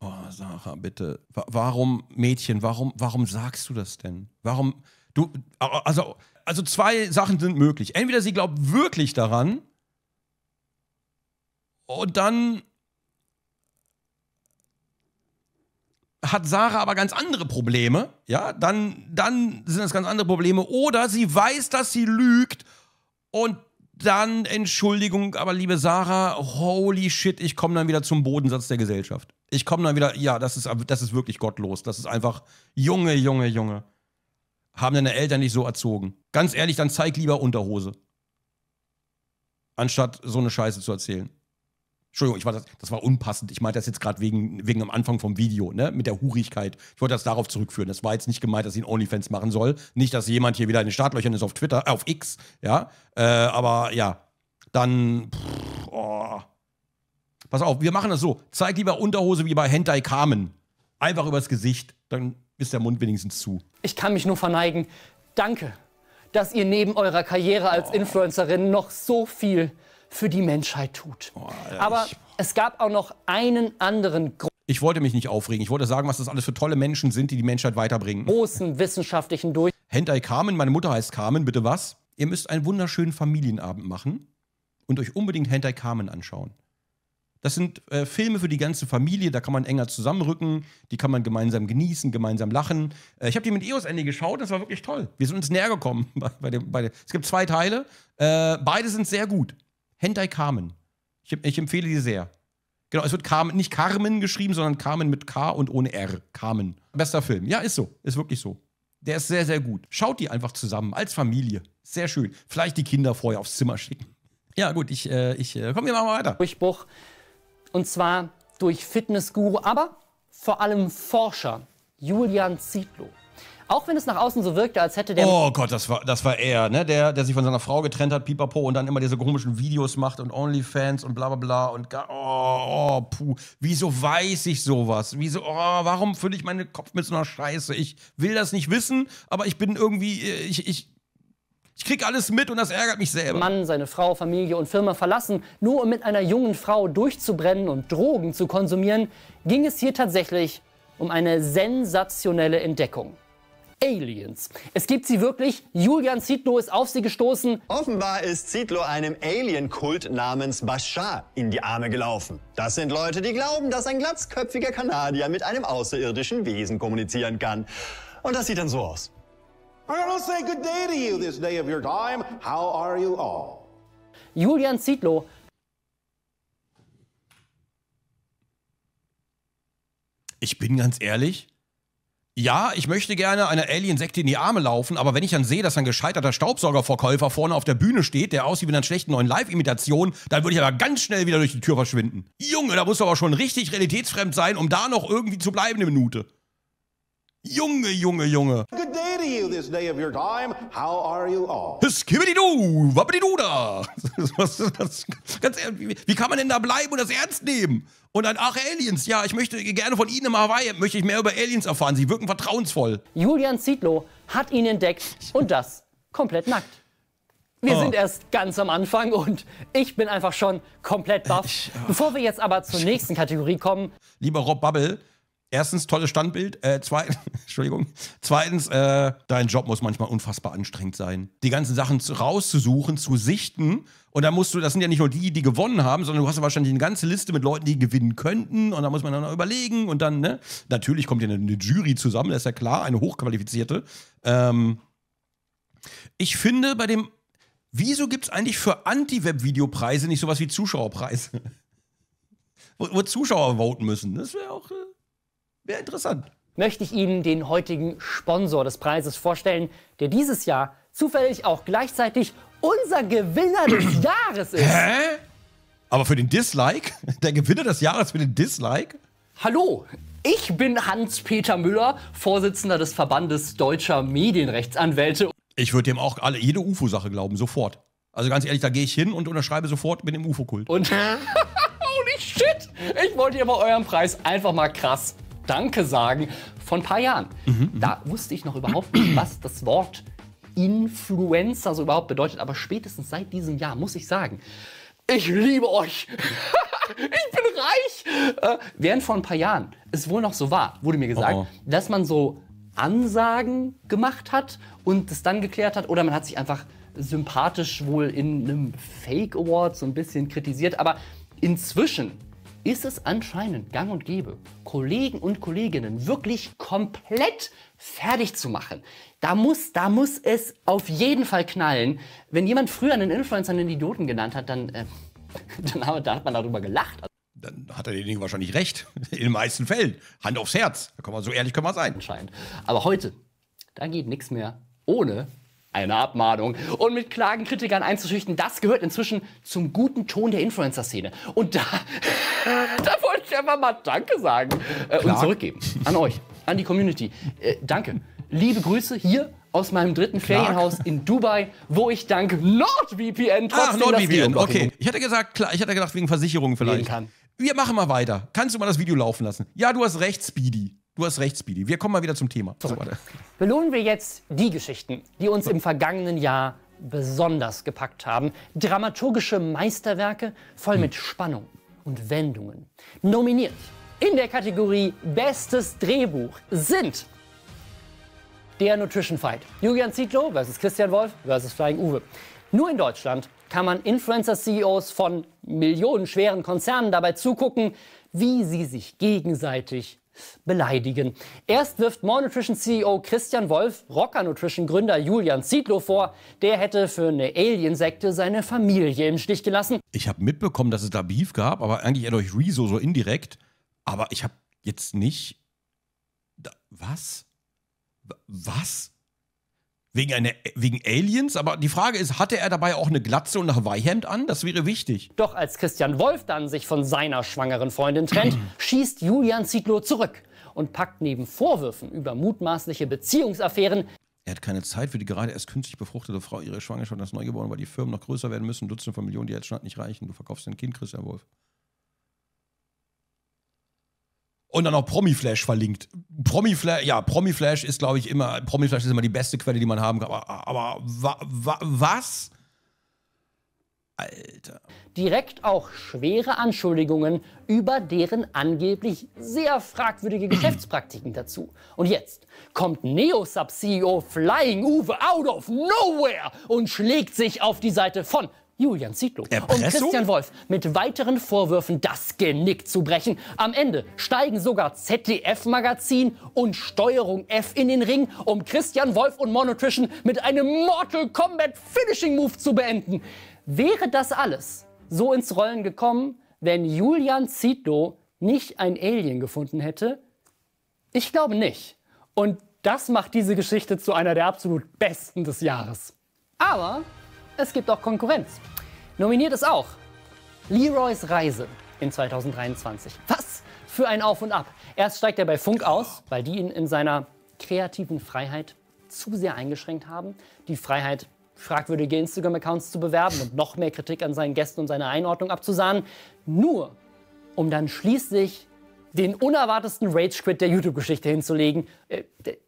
Oh, Sarah, bitte. Warum, Mädchen, warum, warum sagst du das denn? Warum, du, also, also zwei Sachen sind möglich. Entweder sie glaubt wirklich daran und dann hat Sarah aber ganz andere Probleme, ja, dann, dann sind das ganz andere Probleme. Oder sie weiß, dass sie lügt und dann, Entschuldigung, aber liebe Sarah, holy shit, ich komme dann wieder zum Bodensatz der Gesellschaft. Ich komme dann wieder, ja, das ist, das ist wirklich gottlos. Das ist einfach, Junge, Junge, Junge. Haben deine Eltern nicht so erzogen? Ganz ehrlich, dann zeig lieber Unterhose. Anstatt so eine Scheiße zu erzählen. Entschuldigung, ich war das, das war unpassend. Ich meinte das jetzt gerade wegen, wegen am Anfang vom Video, ne? Mit der Hurigkeit. Ich wollte das darauf zurückführen. Das war jetzt nicht gemeint, dass ich einen OnlyFans machen soll. Nicht, dass jemand hier wieder in den Startlöchern ist auf Twitter, äh, auf X, ja. Äh, aber ja, dann. Pff, oh. Pass auf, wir machen das so. Zeig lieber Unterhose wie bei Hentai Carmen. Einfach übers Gesicht. Dann ist der Mund wenigstens zu. Ich kann mich nur verneigen. Danke, dass ihr neben eurer Karriere als oh. Influencerin noch so viel für die Menschheit tut. Oh, Aber es gab auch noch einen anderen Grund. Ich wollte mich nicht aufregen. Ich wollte sagen, was das alles für tolle Menschen sind, die die Menschheit weiterbringen. Großen wissenschaftlichen Durch. Hentai Carmen, meine Mutter heißt Carmen, bitte was? Ihr müsst einen wunderschönen Familienabend machen und euch unbedingt Hentai Carmen anschauen. Das sind äh, Filme für die ganze Familie, da kann man enger zusammenrücken, die kann man gemeinsam genießen, gemeinsam lachen. Äh, ich habe die mit EOS Ende geschaut, das war wirklich toll. Wir sind uns näher gekommen. Bei, bei dem, bei dem. Es gibt zwei Teile, äh, beide sind sehr gut. Hentai Carmen. Ich, ich, empfehle die sehr. Genau, es wird Carmen, nicht Carmen geschrieben, sondern Carmen mit K und ohne R. Carmen. Bester Film. Ja, ist so. Ist wirklich so. Der ist sehr, sehr gut. Schaut die einfach zusammen, als Familie. Sehr schön. Vielleicht die Kinder vorher aufs Zimmer schicken. Ja, gut, ich, äh, ich, äh, komm, wir machen weiter. Durchbruch. Und zwar durch Fitnessguru, aber vor allem Forscher Julian Zietlow. Auch wenn es nach außen so wirkte, als hätte der. Oh Gott, das war, das war er, ne? Der, der sich von seiner Frau getrennt hat, pipapo, und dann immer diese komischen Videos macht und Onlyfans und bla bla bla und. Oh, oh, puh. Wieso weiß ich sowas? Wieso, oh, warum fülle ich meinen Kopf mit so einer Scheiße? Ich will das nicht wissen, aber ich bin irgendwie. Äh, ich, ich, ich krieg alles mit und das ärgert mich selber. Mann, seine Frau, Familie und Firma verlassen, nur um mit einer jungen Frau durchzubrennen und Drogen zu konsumieren, ging es hier tatsächlich um eine sensationelle Entdeckung. Aliens. Es gibt sie wirklich. Julian Zietlow ist auf sie gestoßen. Offenbar ist Zietlow einem Alien-Kult namens Bashar in die Arme gelaufen. Das sind Leute, die glauben, dass ein glatzköpfiger Kanadier mit einem außerirdischen Wesen kommunizieren kann. Und das sieht dann so aus. Julian Zietlow Ich bin ganz ehrlich, ja, ich möchte gerne einer Alien-Sekte in die Arme laufen, aber wenn ich dann sehe, dass ein gescheiterter Staubsaugerverkäufer vorne auf der Bühne steht, der aussieht wie in einer schlechten neuen Live-Imitation, dann würde ich aber ganz schnell wieder durch die Tür verschwinden. Junge, da musst du aber schon richtig realitätsfremd sein, um da noch irgendwie zu bleiben eine Minute. Junge, Junge, Junge. Good day to you this day of your time. How are you all? Skibbididu, wabbididu da. Das, das, ganz ehrlich, wie, wie kann man denn da bleiben und das ernst nehmen? Und dann, ach, Aliens, ja, ich möchte gerne von Ihnen im Hawaii, möchte ich mehr über Aliens erfahren. Sie wirken vertrauensvoll. Julian Zietlow hat ihn entdeckt und das komplett nackt. Wir oh. sind erst ganz am Anfang und ich bin einfach schon komplett baff. Oh. Bevor wir jetzt aber zur nächsten Kategorie kommen. Lieber Rob Bubble, Erstens, tolles Standbild. Äh, zwei, Entschuldigung. Zweitens, äh, dein Job muss manchmal unfassbar anstrengend sein. Die ganzen Sachen rauszusuchen, zu sichten. Und da musst du, das sind ja nicht nur die, die gewonnen haben, sondern du hast ja wahrscheinlich eine ganze Liste mit Leuten, die gewinnen könnten. Und da muss man dann noch überlegen. Und dann, ne? Natürlich kommt ja eine, eine Jury zusammen, das ist ja klar, eine hochqualifizierte. Ähm, ich finde bei dem, wieso gibt es eigentlich für Anti-Web-Videopreise nicht sowas wie Zuschauerpreise? wo, wo Zuschauer voten müssen. Das wäre auch. Äh Wäre interessant. Möchte ich Ihnen den heutigen Sponsor des Preises vorstellen, der dieses Jahr zufällig auch gleichzeitig unser Gewinner des Jahres ist. Hä? Aber für den Dislike? Der Gewinner des Jahres für den Dislike? Hallo, ich bin Hans-Peter Müller, Vorsitzender des Verbandes Deutscher Medienrechtsanwälte. Ich würde dem auch alle jede UFO-Sache glauben, sofort. Also ganz ehrlich, da gehe ich hin und unterschreibe sofort mit dem UFO-Kult. Und holy shit! Ich wollte dir mal euren Preis einfach mal krass Danke sagen von ein paar Jahren. Mhm, mhm, da wusste ich noch überhaupt nicht, was das Wort Influencer so überhaupt bedeutet. Aber spätestens seit diesem Jahr muss ich sagen, ich liebe euch. ich bin reich. Äh, während vor ein paar Jahren es wohl noch so war, wurde mir gesagt, oh oh. dass man so Ansagen gemacht hat und es dann geklärt hat oder man hat sich einfach sympathisch wohl in einem Fake Award so ein bisschen kritisiert. Aber inzwischen ist es anscheinend gang und gäbe, Kollegen und Kolleginnen wirklich komplett fertig zu machen. Da muss, da muss es auf jeden Fall knallen. Wenn jemand früher einen Influencer einen Idioten genannt hat, dann, äh, dann, hat, man darüber gelacht dann hat er denjenigen wahrscheinlich recht. In den meisten Fällen. Hand aufs Herz. Da kann man so ehrlich kann man sein. Anscheinend. Aber heute, da geht nichts mehr ohne eine Abmahnung. Und mit Klagen Kritikern einzuschüchtern, das gehört inzwischen zum guten Ton der Influencer-Szene. Und da, da wollte ich einfach mal Danke sagen äh, und zurückgeben an euch, an die Community. Äh, danke. Liebe Grüße hier aus meinem dritten Clark. Ferienhaus in Dubai, wo ich dank NordVPN trotzdem Ach, NordVPN, okay. Ich hätte gesagt, klar, ich hätte gedacht wegen Versicherungen vielleicht. Wir machen mal weiter. Kannst du mal das Video laufen lassen? Ja, du hast recht, Speedy. Du hast recht, Speedy. Wir kommen mal wieder zum Thema. So, warte. Belohnen wir jetzt die Geschichten, die uns im vergangenen Jahr besonders gepackt haben. Dramaturgische Meisterwerke voll hm. mit Spannung und Wendungen. Nominiert in der Kategorie Bestes Drehbuch sind der Nutrition Fight. Julian Zietlow vs. Christian Wolf vs. Flying Uwe. Nur in Deutschland kann man Influencer-CEOs von millionenschweren Konzernen dabei zugucken, wie sie sich gegenseitig beleidigen. Erst wirft More Nutrition CEO Christian Wolf Rocker Nutrition Gründer Julian Ziedlow vor, der hätte für eine Aliensekte seine Familie im Stich gelassen. Ich habe mitbekommen, dass es da Beef gab, aber eigentlich eher durch Rezo so indirekt. Aber ich habe jetzt nicht. Da, was? Was? Wegen, eine, wegen Aliens? Aber die Frage ist, hatte er dabei auch eine Glatze und ein Hawaii-Hemd an? Das wäre wichtig. Doch als Christian Wolf dann sich von seiner schwangeren Freundin trennt, schießt Julian Zietlow zurück und packt neben Vorwürfen über mutmaßliche Beziehungsaffären er hat keine Zeit für die gerade erst künstlich befruchtete Frau, ihre Schwangerschaft und das Neugeborene, weil die Firmen noch größer werden müssen. Dutzende von Millionen, die jetzt schon nicht reichen. Du verkaufst dein Kind, Christian Wolf und dann auch Promiflash verlinkt. Promiflash, ja, Promiflash ist, glaube ich, immer, Promiflash ist immer die beste Quelle, die man haben kann. Aber, aber wa, wa, was? Alter. Direkt auch schwere Anschuldigungen über deren angeblich sehr fragwürdige Geschäftspraktiken dazu. Und jetzt kommt neo sub ceo Flying Uwe out of nowhere und schlägt sich auf die Seite von Julian Zietlow und Christian Wolf mit weiteren Vorwürfen das Genick zu brechen. Am Ende steigen sogar ZDF-Magazin und Steuerung F in den Ring, um Christian Wolf und Monotrition mit einem Mortal Kombat Finishing Move zu beenden. Wäre das alles so ins Rollen gekommen, wenn Julian Zietlow nicht ein Alien gefunden hätte? Ich glaube nicht. Und das macht diese Geschichte zu einer der absolut besten des Jahres. Aber es gibt auch Konkurrenz. Nominiert ist auch Leroys Reise in 2023. Was für ein Auf und Ab. Erst steigt er bei Funk aus, weil die ihn in seiner kreativen Freiheit zu sehr eingeschränkt haben. Die Freiheit, fragwürdige Instagram-Accounts zu bewerben und noch mehr Kritik an seinen Gästen und seine Einordnung abzusahnen. Nur, um dann schließlich den unerwartetsten Rage-Quit der YouTube-Geschichte hinzulegen, äh,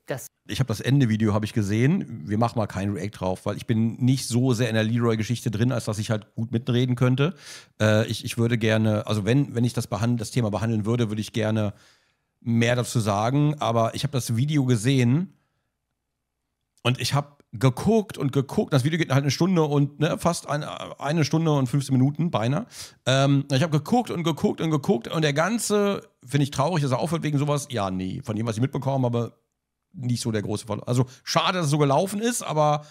das ich habe das Ende-Video habe gesehen. Wir machen mal kein React drauf, weil ich bin nicht so sehr in der Leroy-Geschichte drin, als dass ich halt gut mitreden könnte. Äh, ich, ich würde gerne, also wenn, wenn ich das, behand das Thema behandeln würde, würde ich gerne mehr dazu sagen. Aber ich habe das Video gesehen und ich habe geguckt und geguckt. Das Video geht halt eine Stunde und ne, fast eine, eine Stunde und 15 Minuten, beinahe. Ähm, ich habe geguckt und geguckt und geguckt und der ganze, finde ich traurig, dass er aufhört wegen sowas. Ja, nee, von dem, was ich mitbekommen habe, nicht so der große Fall. Also schade, dass es so gelaufen ist, aber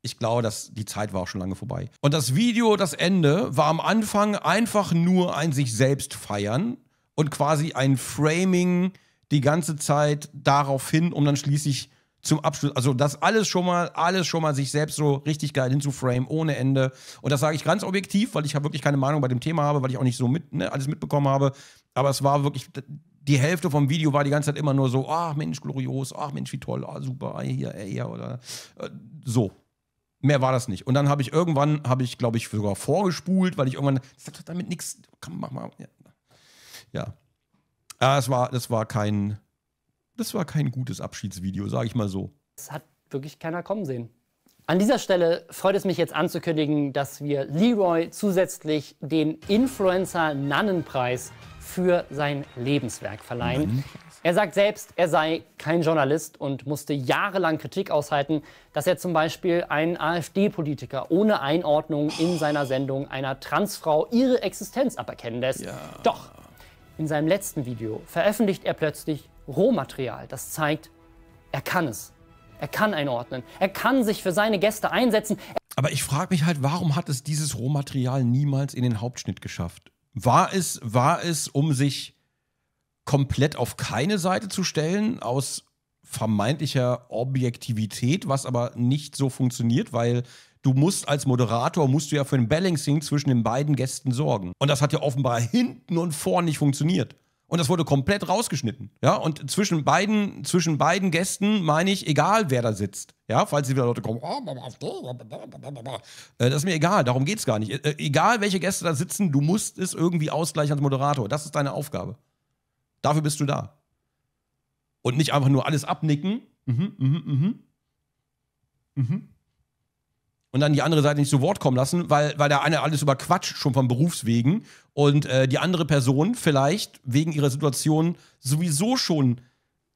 ich glaube, dass die Zeit war auch schon lange vorbei. Und das Video, das Ende, war am Anfang einfach nur ein sich selbst feiern und quasi ein Framing die ganze Zeit darauf hin, um dann schließlich zum Abschluss. Also das alles schon mal, alles schon mal sich selbst so richtig geil hinzuframe, ohne Ende. Und das sage ich ganz objektiv, weil ich wirklich keine Meinung bei dem Thema habe, weil ich auch nicht so mit, ne, alles mitbekommen habe. Aber es war wirklich, die Hälfte vom Video war die ganze Zeit immer nur so, ach Mensch, glorios, ach Mensch, wie toll, ah, super, ah, hier, hier, oder äh, so. Mehr war das nicht. Und dann habe ich irgendwann, habe ich, glaube ich, sogar vorgespult, weil ich irgendwann, das hat damit nichts, komm, mach mal. Ja. ja. Äh, ah, das, war, das war kein, das war kein gutes Abschiedsvideo, sage ich mal so. Das hat wirklich keiner kommen sehen. An dieser Stelle freut es mich jetzt anzukündigen, dass wir Leroy zusätzlich den Influencer-Nannenpreis für sein Lebenswerk verleihen. Mhm. Er sagt selbst, er sei kein Journalist und musste jahrelang Kritik aushalten, dass er zum Beispiel einen AfD-Politiker ohne Einordnung in seiner Sendung einer Transfrau ihre Existenz aberkennen lässt. Ja. Doch in seinem letzten Video veröffentlicht er plötzlich Rohmaterial. Das zeigt, er kann es. Er kann einordnen. Er kann sich für seine Gäste einsetzen. Aber ich frage mich halt, warum hat es dieses Rohmaterial niemals in den Hauptschnitt geschafft? War es, war es, um sich komplett auf keine Seite zu stellen, aus vermeintlicher Objektivität, was aber nicht so funktioniert, weil du musst als Moderator, musst du ja für ein Balancing zwischen den beiden Gästen sorgen. Und das hat ja offenbar hinten und vorn nicht funktioniert und das wurde komplett rausgeschnitten. Ja, und zwischen beiden, zwischen beiden Gästen meine ich, egal wer da sitzt. Ja, falls wieder Leute kommen, oh, äh, das ist mir egal, darum geht es gar nicht. Äh, äh, egal welche Gäste da sitzen, du musst es irgendwie ausgleichen als Moderator. Das ist deine Aufgabe. Dafür bist du da. Und nicht einfach nur alles abnicken. Mhm, mhm, mhm. Mhm und dann die andere Seite nicht zu Wort kommen lassen, weil, weil der eine alles überquatscht, schon von Berufswegen, und äh, die andere Person vielleicht wegen ihrer Situation sowieso schon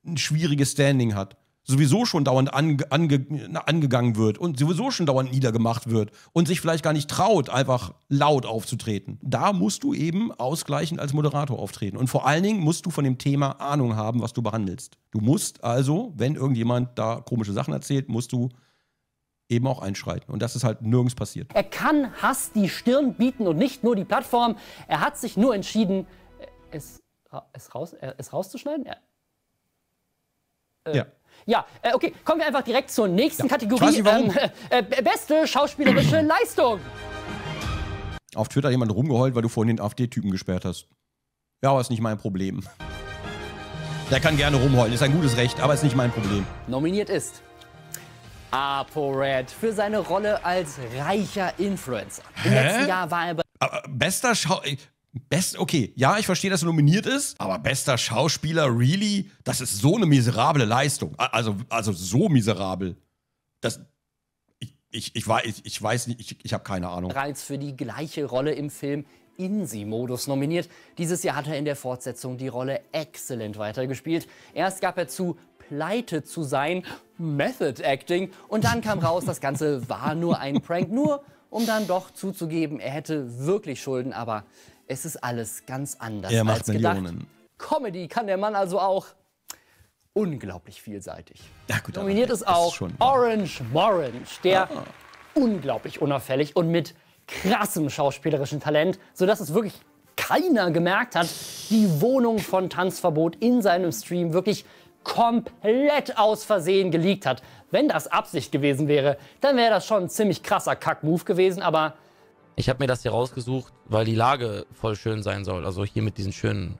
ein schwieriges Standing hat sowieso schon dauernd ange, ange, angegangen wird und sowieso schon dauernd niedergemacht wird und sich vielleicht gar nicht traut, einfach laut aufzutreten. Da musst du eben ausgleichend als Moderator auftreten. Und vor allen Dingen musst du von dem Thema Ahnung haben, was du behandelst. Du musst also, wenn irgendjemand da komische Sachen erzählt, musst du eben auch einschreiten. Und das ist halt nirgends passiert. Er kann Hass die Stirn bieten und nicht nur die Plattform. Er hat sich nur entschieden, es, es, raus, äh, es rauszuschneiden. Ja. Äh, ja. Ja, äh, okay, kommen wir einfach direkt zur nächsten ja. Kategorie. Ähm, äh, äh beste schauspielerische Leistung. Auf Twitter hat jemand rumgeheult, weil du vorhin den AfD-Typen gesperrt hast. Ja, aber ist nicht mein Problem. Der kann gerne rumheulen, ist ein gutes Recht, aber ist nicht mein Problem. Nominiert ist ApoRed für seine Rolle als reicher Influencer. Im Hä? letzten Jahr war er aber bester Schau äh, Best, okay, ja, ich verstehe, dass er nominiert ist, aber bester Schauspieler, really? Das ist so eine miserable Leistung. Also, also so miserabel. Das, ich, ich, ich, weiß, ich weiß nicht, ich, ich habe keine Ahnung. Bereits für die gleiche Rolle im Film Insi-Modus nominiert. Dieses Jahr hat er in der Fortsetzung die Rolle exzellent weitergespielt. Erst gab er zu pleite zu sein, Method Acting. Und dann kam raus, das Ganze war nur ein Prank, nur um dann doch zuzugeben, er hätte wirklich Schulden, aber es ist alles ganz anders er macht als gedacht. Millionen. Comedy kann der Mann also auch unglaublich vielseitig. Ja, gut, Nominiert ist auch schon, Orange Morange, der ah. unglaublich unauffällig und mit krassem schauspielerischen Talent, sodass es wirklich keiner gemerkt hat, die Wohnung von Tanzverbot in seinem Stream wirklich komplett aus Versehen geleakt hat. Wenn das Absicht gewesen wäre, dann wäre das schon ein ziemlich krasser Kack-Move gewesen, aber... Ich habe mir das hier rausgesucht, weil die Lage voll schön sein soll. Also hier mit diesen schönen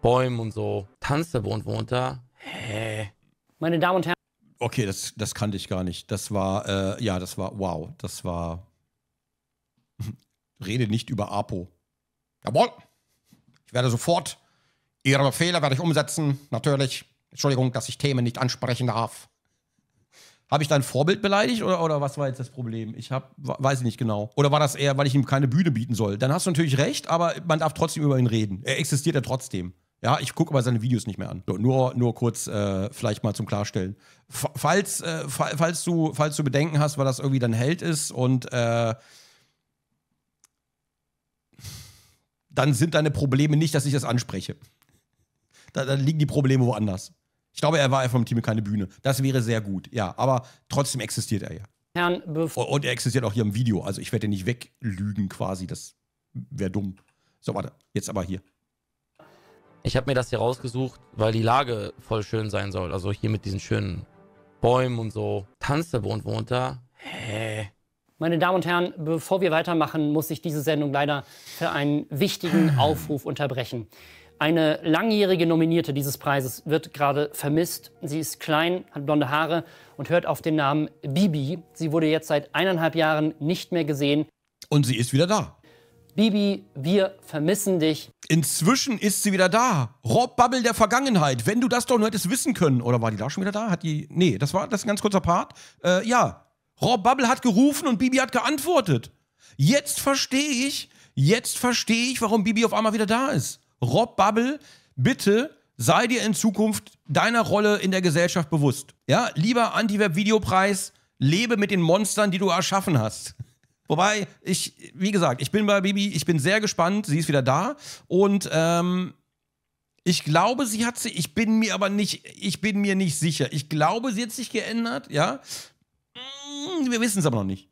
Bäumen und so. Tanze wohnt, wohnt da. Hä? Meine Damen und Herren... Okay, das, das kannte ich gar nicht. Das war, äh, ja, das war, wow, das war... Rede nicht über Apo. Jawohl! Ich werde sofort Ihre Befehle werde ich umsetzen, natürlich. Entschuldigung, dass ich Themen nicht ansprechen darf. Habe ich dein Vorbild beleidigt oder, oder was war jetzt das Problem? Ich hab, weiß ich nicht genau. Oder war das eher, weil ich ihm keine Bühne bieten soll? Dann hast du natürlich recht, aber man darf trotzdem über ihn reden. Er existiert ja trotzdem. Ja, ich gucke aber seine Videos nicht mehr an. Nur, nur kurz äh, vielleicht mal zum Klarstellen. F falls, äh, falls, du, falls du Bedenken hast, weil das irgendwie dein Held ist und äh, dann sind deine Probleme nicht, dass ich das anspreche. Da, dann liegen die Probleme woanders. Ich glaube, er war ja vom Team keine Bühne. Das wäre sehr gut, ja. Aber trotzdem existiert er ja. Herrn Bef und er existiert auch hier im Video. Also ich werde ihn nicht weglügen quasi. Das wäre dumm. So, warte. Jetzt aber hier. Ich habe mir das hier rausgesucht, weil die Lage voll schön sein soll. Also hier mit diesen schönen Bäumen und so. Tanzverbund wohnt da. Hä? Meine Damen und Herren, bevor wir weitermachen, muss ich diese Sendung leider für einen wichtigen Aufruf unterbrechen. Eine langjährige Nominierte dieses Preises wird gerade vermisst. Sie ist klein, hat blonde Haare und hört auf den Namen Bibi. Sie wurde jetzt seit eineinhalb Jahren nicht mehr gesehen. Und sie ist wieder da. Bibi, wir vermissen dich. Inzwischen ist sie wieder da. Rob Bubble der Vergangenheit. Wenn du das doch nur hättest wissen können. Oder war die da schon wieder da? Hat die. Nee, das war das ein ganz kurzer Part. Äh, ja. Rob Bubble hat gerufen und Bibi hat geantwortet. Jetzt verstehe ich. Jetzt verstehe ich, warum Bibi auf einmal wieder da ist. Rob Bubble, bitte sei dir in Zukunft deiner Rolle in der Gesellschaft bewusst. Ja, lieber Anti-Web-Videopreis, lebe mit den Monstern, die du erschaffen hast. Wobei, ich, wie gesagt, ich bin bei Bibi, ich bin sehr gespannt, sie ist wieder da und ähm, ich glaube, sie hat sich, ich bin mir aber nicht, ich bin mir nicht sicher. Ich glaube, sie hat sich geändert, ja. Mm, wir wissen es aber noch nicht.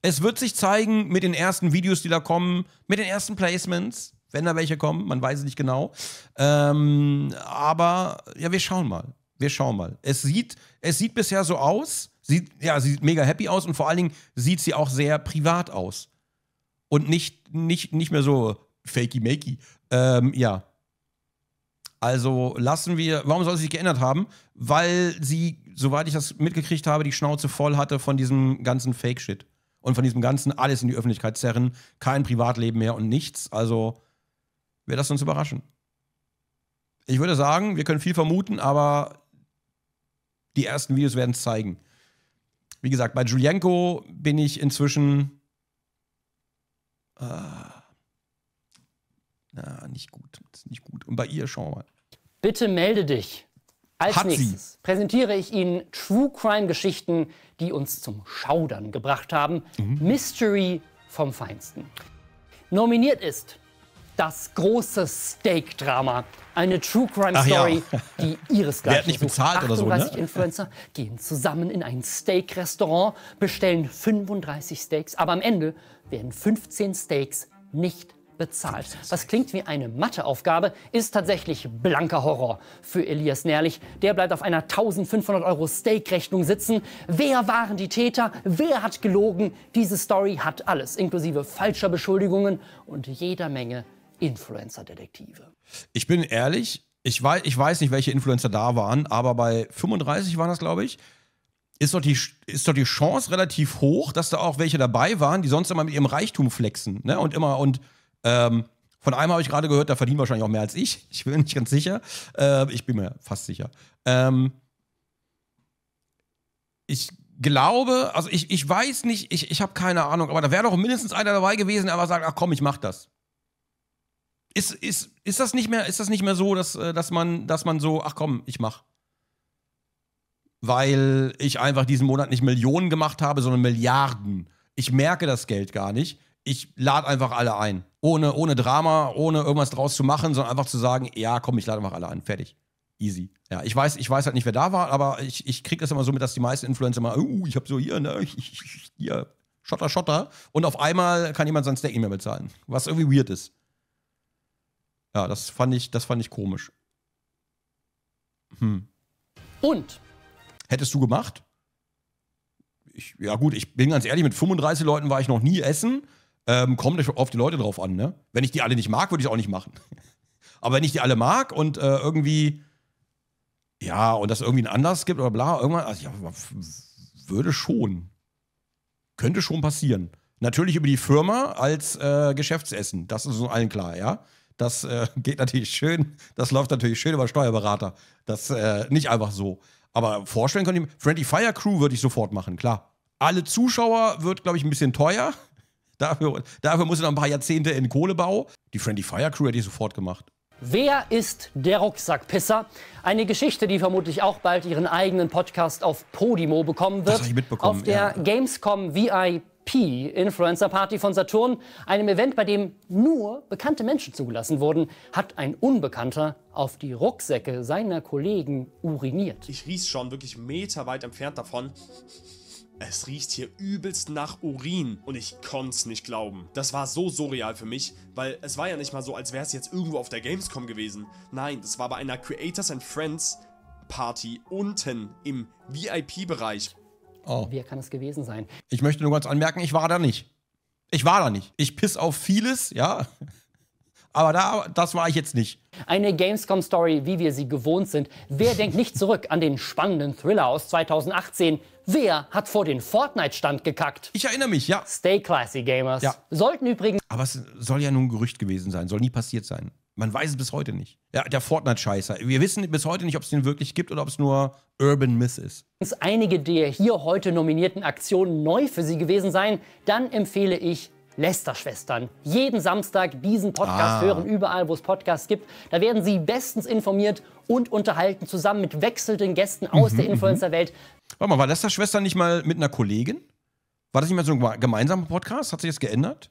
Es wird sich zeigen mit den ersten Videos, die da kommen, mit den ersten Placements wenn da welche kommen, man weiß es nicht genau. Ähm, aber ja, wir schauen mal. Wir schauen mal. Es sieht, es sieht bisher so aus. Sieht, ja, sie sieht mega happy aus und vor allen Dingen sieht sie auch sehr privat aus. Und nicht, nicht, nicht mehr so fakey-makey. Ähm, ja. Also lassen wir, warum soll sie sich geändert haben? Weil sie, soweit ich das mitgekriegt habe, die Schnauze voll hatte von diesem ganzen Fake-Shit. Und von diesem ganzen alles in die Öffentlichkeit zerren, kein Privatleben mehr und nichts. Also wir lassen uns überraschen. Ich würde sagen, wir können viel vermuten, aber die ersten Videos werden es zeigen. Wie gesagt, bei Julienko bin ich inzwischen äh, na, nicht gut. nicht gut. Und bei ihr schauen wir mal. Bitte melde dich. Als Hat nächstes sie. präsentiere ich Ihnen True Crime Geschichten, die uns zum Schaudern gebracht haben. Mhm. Mystery vom Feinsten. Nominiert ist das große Steak-Drama. Eine True Crime Story, ja. die ihresgleichen. Wer hat nicht bezahlt oder so, ne? Influencer gehen zusammen in ein Steak-Restaurant, bestellen 35 Steaks, aber am Ende werden 15 Steaks nicht bezahlt. Was klingt wie eine Matheaufgabe, ist tatsächlich blanker Horror für Elias Nährlich. Der bleibt auf einer 1500 Euro Steak-Rechnung sitzen. Wer waren die Täter? Wer hat gelogen? Diese Story hat alles, inklusive falscher Beschuldigungen und jeder Menge Influencer-Detektive. Ich bin ehrlich, ich weiß, ich weiß nicht, welche Influencer da waren, aber bei 35 waren das, glaube ich, ist doch, die, ist doch die Chance relativ hoch, dass da auch welche dabei waren, die sonst immer mit ihrem Reichtum flexen. Ne? Und immer, und ähm, von einem habe ich gerade gehört, der verdient wahrscheinlich auch mehr als ich. Ich bin nicht ganz sicher. Äh, ich bin mir fast sicher. Ähm, ich glaube, also ich, ich weiß nicht, ich, ich habe keine Ahnung, aber da wäre doch mindestens einer dabei gewesen, der aber sagt, ach komm, ich mach das. Ist, ist, ist, das nicht mehr, ist das nicht mehr so, dass, äh, dass, man, dass man so, ach komm, ich mach. Weil ich einfach diesen Monat nicht Millionen gemacht habe, sondern Milliarden. Ich merke das Geld gar nicht. Ich lade einfach alle ein. Ohne, ohne Drama, ohne irgendwas draus zu machen, sondern einfach zu sagen, ja, komm, ich lade einfach alle ein. Fertig. Easy. Ja, ich weiß, ich weiß halt nicht, wer da war, aber ich, ich kriege das immer so mit, dass die meisten Influencer mal, uh, ich habe so hier, ne, hier, Schotter, Schotter. Und auf einmal kann jemand sein Steak nicht mehr bezahlen. Was irgendwie weird ist. Ja, das fand ich, das fand ich komisch. Hm. Und? Hättest du gemacht? Ich, ja, gut, ich bin ganz ehrlich, mit 35 Leuten war ich noch nie essen. Ähm, kommt auf die Leute drauf an, ne? Wenn ich die alle nicht mag, würde ich es auch nicht machen. Aber wenn ich die alle mag und äh, irgendwie, ja, und das irgendwie einen anders gibt oder bla, irgendwann, also ja, würde schon. Könnte schon passieren. Natürlich über die Firma als äh, Geschäftsessen. Das ist uns allen klar, ja. Das äh, geht natürlich schön, das läuft natürlich schön über Steuerberater. Das äh, nicht einfach so. Aber vorstellen können ich Friendly Fire Crew würde ich sofort machen, klar. Alle Zuschauer wird, glaube ich, ein bisschen teuer. Dafür, dafür muss ich noch ein paar Jahrzehnte in Kohlebau. Die Friendly Fire Crew hätte ich sofort gemacht. Wer ist der Rucksackpisser? Eine Geschichte, die vermutlich auch bald ihren eigenen Podcast auf Podimo bekommen wird. Das ich mitbekommen, auf der ja. Gamescom VIP Pi Influencer Party von Saturn, einem Event, bei dem nur bekannte Menschen zugelassen wurden, hat ein Unbekannter auf die Rucksäcke seiner Kollegen uriniert. Ich riech's schon wirklich meterweit entfernt davon. Es riecht hier übelst nach Urin und ich konnt's nicht glauben. Das war so surreal für mich, weil es war ja nicht mal so, als wäre es jetzt irgendwo auf der Gamescom gewesen. Nein, das war bei einer Creators and Friends Party unten im VIP-Bereich. Oh. Wer kann es gewesen sein? Ich möchte nur ganz anmerken, ich war da nicht. Ich war da nicht. Ich piss auf vieles, ja. Aber da, das war ich jetzt nicht. Eine Gamescom-Story, wie wir sie gewohnt sind. Wer denkt nicht zurück an den spannenden Thriller aus 2018? Wer hat vor den Fortnite-Stand gekackt? Ich erinnere mich, ja. Stay classy, Gamers. Ja. Sollten übrigens. Aber es soll ja nun ein Gerücht gewesen sein, soll nie passiert sein. Man weiß es bis heute nicht. Ja, der Fortnite-Scheißer. Wir wissen bis heute nicht, ob es den wirklich gibt oder ob es nur Urban Myth ist. Wenn einige der hier heute nominierten Aktionen neu für Sie gewesen seien, dann empfehle ich Lästerschwestern. Jeden Samstag diesen Podcast ah. hören, überall, wo es Podcasts gibt. Da werden Sie bestens informiert und unterhalten, zusammen mit wechselnden Gästen aus mhm, der mhm. Influencer-Welt. Warte mal, war Lästerschwestern nicht mal mit einer Kollegin? War das nicht mal so ein gemeinsamer Podcast? Hat sich das geändert?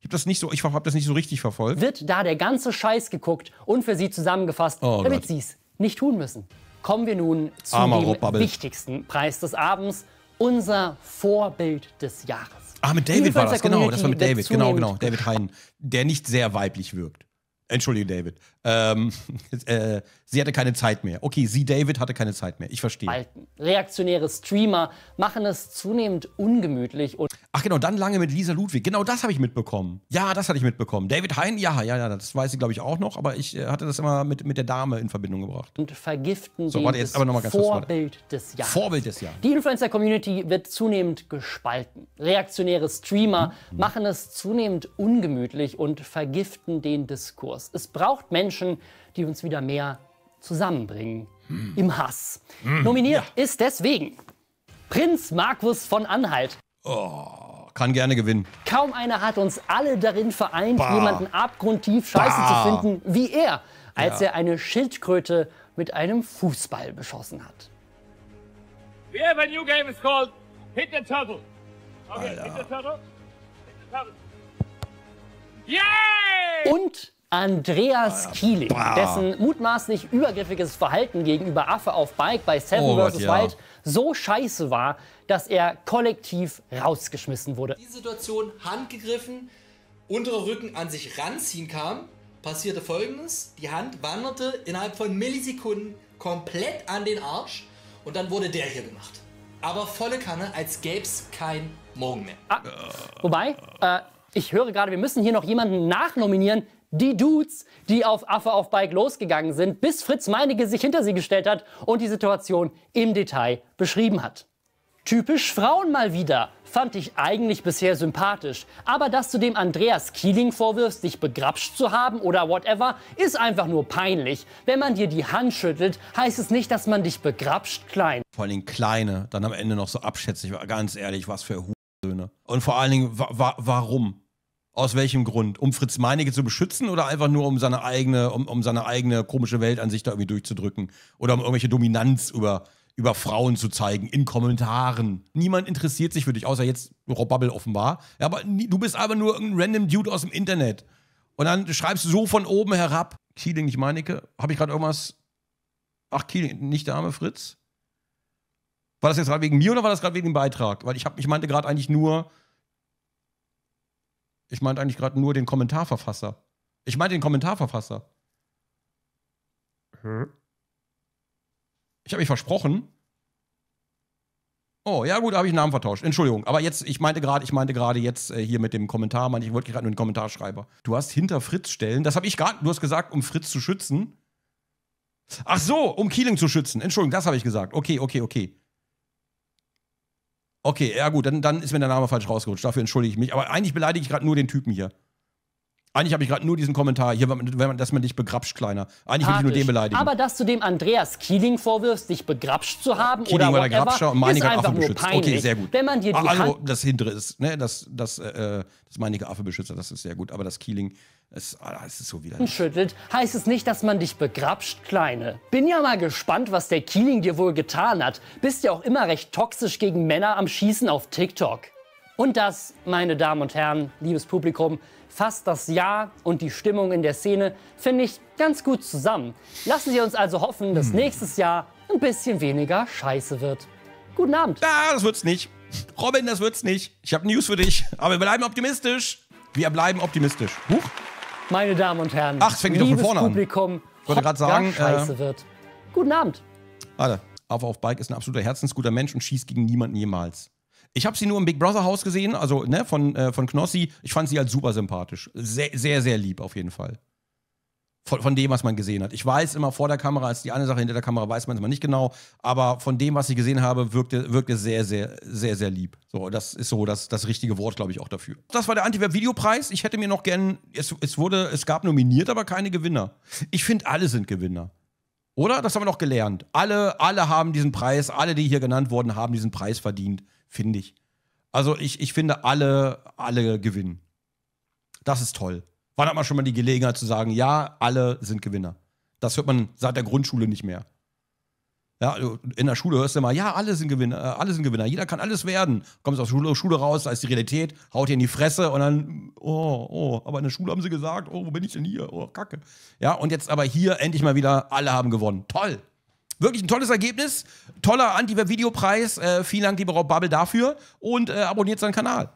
Ich habe das nicht so, ich habe das nicht so richtig verfolgt. Wird da der ganze Scheiß geguckt und für Sie zusammengefasst, oh damit Sie es nicht tun müssen. Kommen wir nun zu Armer dem wichtigsten Preis des Abends, unser Vorbild des Jahres. Ah, mit David war das, genau, das war mit David, genau, genau, David Hein, der nicht sehr weiblich wirkt. Entschuldige, David. Ähm, äh, sie hatte keine Zeit mehr. Okay, sie, David, hatte keine Zeit mehr. Ich verstehe. Reaktionäre Streamer machen es zunehmend ungemütlich. Und Ach genau, dann lange mit Lisa Ludwig. Genau das habe ich mitbekommen. Ja, das hatte ich mitbekommen. David Hein, ja, ja, ja, das weiß ich glaube ich auch noch, aber ich äh, hatte das immer mit, mit der Dame in Verbindung gebracht. Und vergiften so, warte, jetzt aber noch mal ganz Vorbild kurz, des Jahres. Vorbild des Jahres. Die Influencer-Community wird zunehmend gespalten. Reaktionäre Streamer mhm. machen es zunehmend ungemütlich und vergiften den Diskurs. Es braucht Menschen, die uns wieder mehr zusammenbringen mhm. im Hass. Mhm. Nominiert ja. ist deswegen Prinz Markus von Anhalt. Oh, kann gerne gewinnen. Kaum einer hat uns alle darin vereint, bah. jemanden abgrundtief scheiße bah. zu finden, wie er, als ja. er eine Schildkröte mit einem Fußball beschossen hat. We have a new game, it's called Hit the Turtle. Okay, Alter. Hit the Turtle. Hit the Turtle. Yay! Und Andreas ah, Kielig, dessen mutmaßlich übergriffiges Verhalten gegenüber Affe auf Bike bei Seven oh, vs. Ja. Wild so scheiße war, dass er kollektiv rausgeschmissen wurde. Die Situation handgegriffen, unterer Rücken an sich ranziehen kam, passierte folgendes. Die Hand wanderte innerhalb von Millisekunden komplett an den Arsch und dann wurde der hier gemacht. Aber volle Kanne, als gäbe es kein Morgen mehr. Ah, wobei, äh, ich höre gerade, wir müssen hier noch jemanden nachnominieren, die Dudes, die auf Affe auf Bike losgegangen sind, bis Fritz Meinecke sich hinter sie gestellt hat und die Situation im Detail beschrieben hat. Typisch Frauen mal wieder, fand ich eigentlich bisher sympathisch. Aber dass du dem Andreas Kieling vorwirfst, dich begrapscht zu haben oder whatever, ist einfach nur peinlich. Wenn man dir die Hand schüttelt, heißt es nicht, dass man dich begrapscht klein. Vor allem kleine, dann am Ende noch so abschätzig, ganz ehrlich, was für Hu Söhne. Und vor allen Dingen, wa wa warum? Aus welchem Grund? Um Fritz Meinecke zu beschützen oder einfach nur um seine eigene, um, um seine eigene komische Welt an sich da irgendwie durchzudrücken? Oder um irgendwelche Dominanz über, über Frauen zu zeigen in Kommentaren. Niemand interessiert sich für dich, außer jetzt Rob Bubble offenbar. Ja, aber nie, du bist einfach nur irgendein random Dude aus dem Internet. Und dann schreibst du so von oben herab. Keeling, nicht Meinecke. Habe ich gerade irgendwas. Ach, Keeling, nicht der arme Fritz? War das jetzt gerade wegen mir oder war das gerade wegen dem Beitrag? Weil ich, hab, ich meinte gerade eigentlich nur, ich meinte eigentlich gerade nur den Kommentarverfasser. Ich meinte den Kommentarverfasser. Hä? Hm? Ich habe mich versprochen. Oh, ja gut, da habe ich Namen vertauscht. Entschuldigung, aber jetzt, ich meinte gerade, ich meinte gerade jetzt äh, hier mit dem Kommentar, meinte ich wollte gerade nur den Kommentarschreiber. Du hast hinter Fritz stellen, das habe ich gerade, du hast gesagt, um Fritz zu schützen. Ach so, um Keeling zu schützen. Entschuldigung, das habe ich gesagt. Okay, okay, okay. Okay, ja gut, dann, dann ist mir der Name falsch rausgerutscht. Dafür entschuldige ich mich. Aber eigentlich beleidige ich gerade nur den Typen hier. Eigentlich habe ich gerade nur diesen Kommentar hier, wenn man, dass man dich begrapscht, Kleiner. Eigentlich will ich nur den beleidigen. Aber dass du dem Andreas Keeling vorwirfst, dich begrapscht zu haben Keeling oder whatever, Grabscher und ist einfach Affe nur beschützt. peinlich. Okay, sehr gut. Wenn man dir die Ach, also, das hintere ist, ne, das, das, äh, äh das meinige Affe beschützt, das ist sehr gut. Aber das Keeling es, ah, es, ist so widerlich. Schüttelt, heißt es nicht, dass man dich begrapscht, Kleine. Bin ja mal gespannt, was der Keeling dir wohl getan hat. Bist ja auch immer recht toxisch gegen Männer am Schießen auf TikTok. Und das, meine Damen und Herren, liebes Publikum, fasst das Ja und die Stimmung in der Szene, finde ich, ganz gut zusammen. Lassen Sie uns also hoffen, dass hm. nächstes Jahr ein bisschen weniger scheiße wird. Guten Abend. Ah, das wird's nicht. Robin, das wird's nicht. Ich habe News für dich. Aber wir bleiben optimistisch. Wir bleiben optimistisch. Huch meine Damen und Herren, Ach, fängt liebes von vorne Publikum, an. ich wollte gerade sagen, äh, wird. Guten Abend. Warte, auf auf Bike ist ein absoluter herzensguter Mensch und schießt gegen niemanden jemals. Ich habe sie nur im Big Brother Haus gesehen, also ne, von, äh, von Knossi. Ich fand sie halt super sympathisch. Sehr, sehr, sehr lieb auf jeden Fall von, von dem, was man gesehen hat. Ich weiß immer vor der Kamera, als die eine Sache hinter der Kamera weiß man es immer nicht genau, aber von dem, was ich gesehen habe, wirkte, wirkte sehr, sehr, sehr, sehr lieb. So, das ist so das, das richtige Wort, glaube ich, auch dafür. Das war der Antiweb-Videopreis. Ich hätte mir noch gern, es, es wurde, es gab nominiert, aber keine Gewinner. Ich finde, alle sind Gewinner. Oder? Das haben wir noch gelernt. Alle, alle haben diesen Preis, alle, die hier genannt wurden, haben diesen Preis verdient, finde ich. Also ich, ich finde, alle, alle gewinnen. Das ist toll. Wann hat man schon mal die Gelegenheit zu sagen, ja, alle sind Gewinner? Das hört man seit der Grundschule nicht mehr. Ja, also in der Schule hörst du immer, ja, alle sind Gewinner, äh, alle sind Gewinner, jeder kann alles werden. Kommst aus der Schule, raus, da ist die Realität, haut dir in die Fresse und dann, oh, oh, aber in der Schule haben sie gesagt, oh, wo bin ich denn hier? Oh, Kacke. Ja, und jetzt aber hier endlich mal wieder, alle haben gewonnen. Toll. Wirklich ein tolles Ergebnis. Toller Anti-Videopreis. Äh, vielen Dank, lieber Rob Bubble, dafür. Und äh, abonniert seinen Kanal.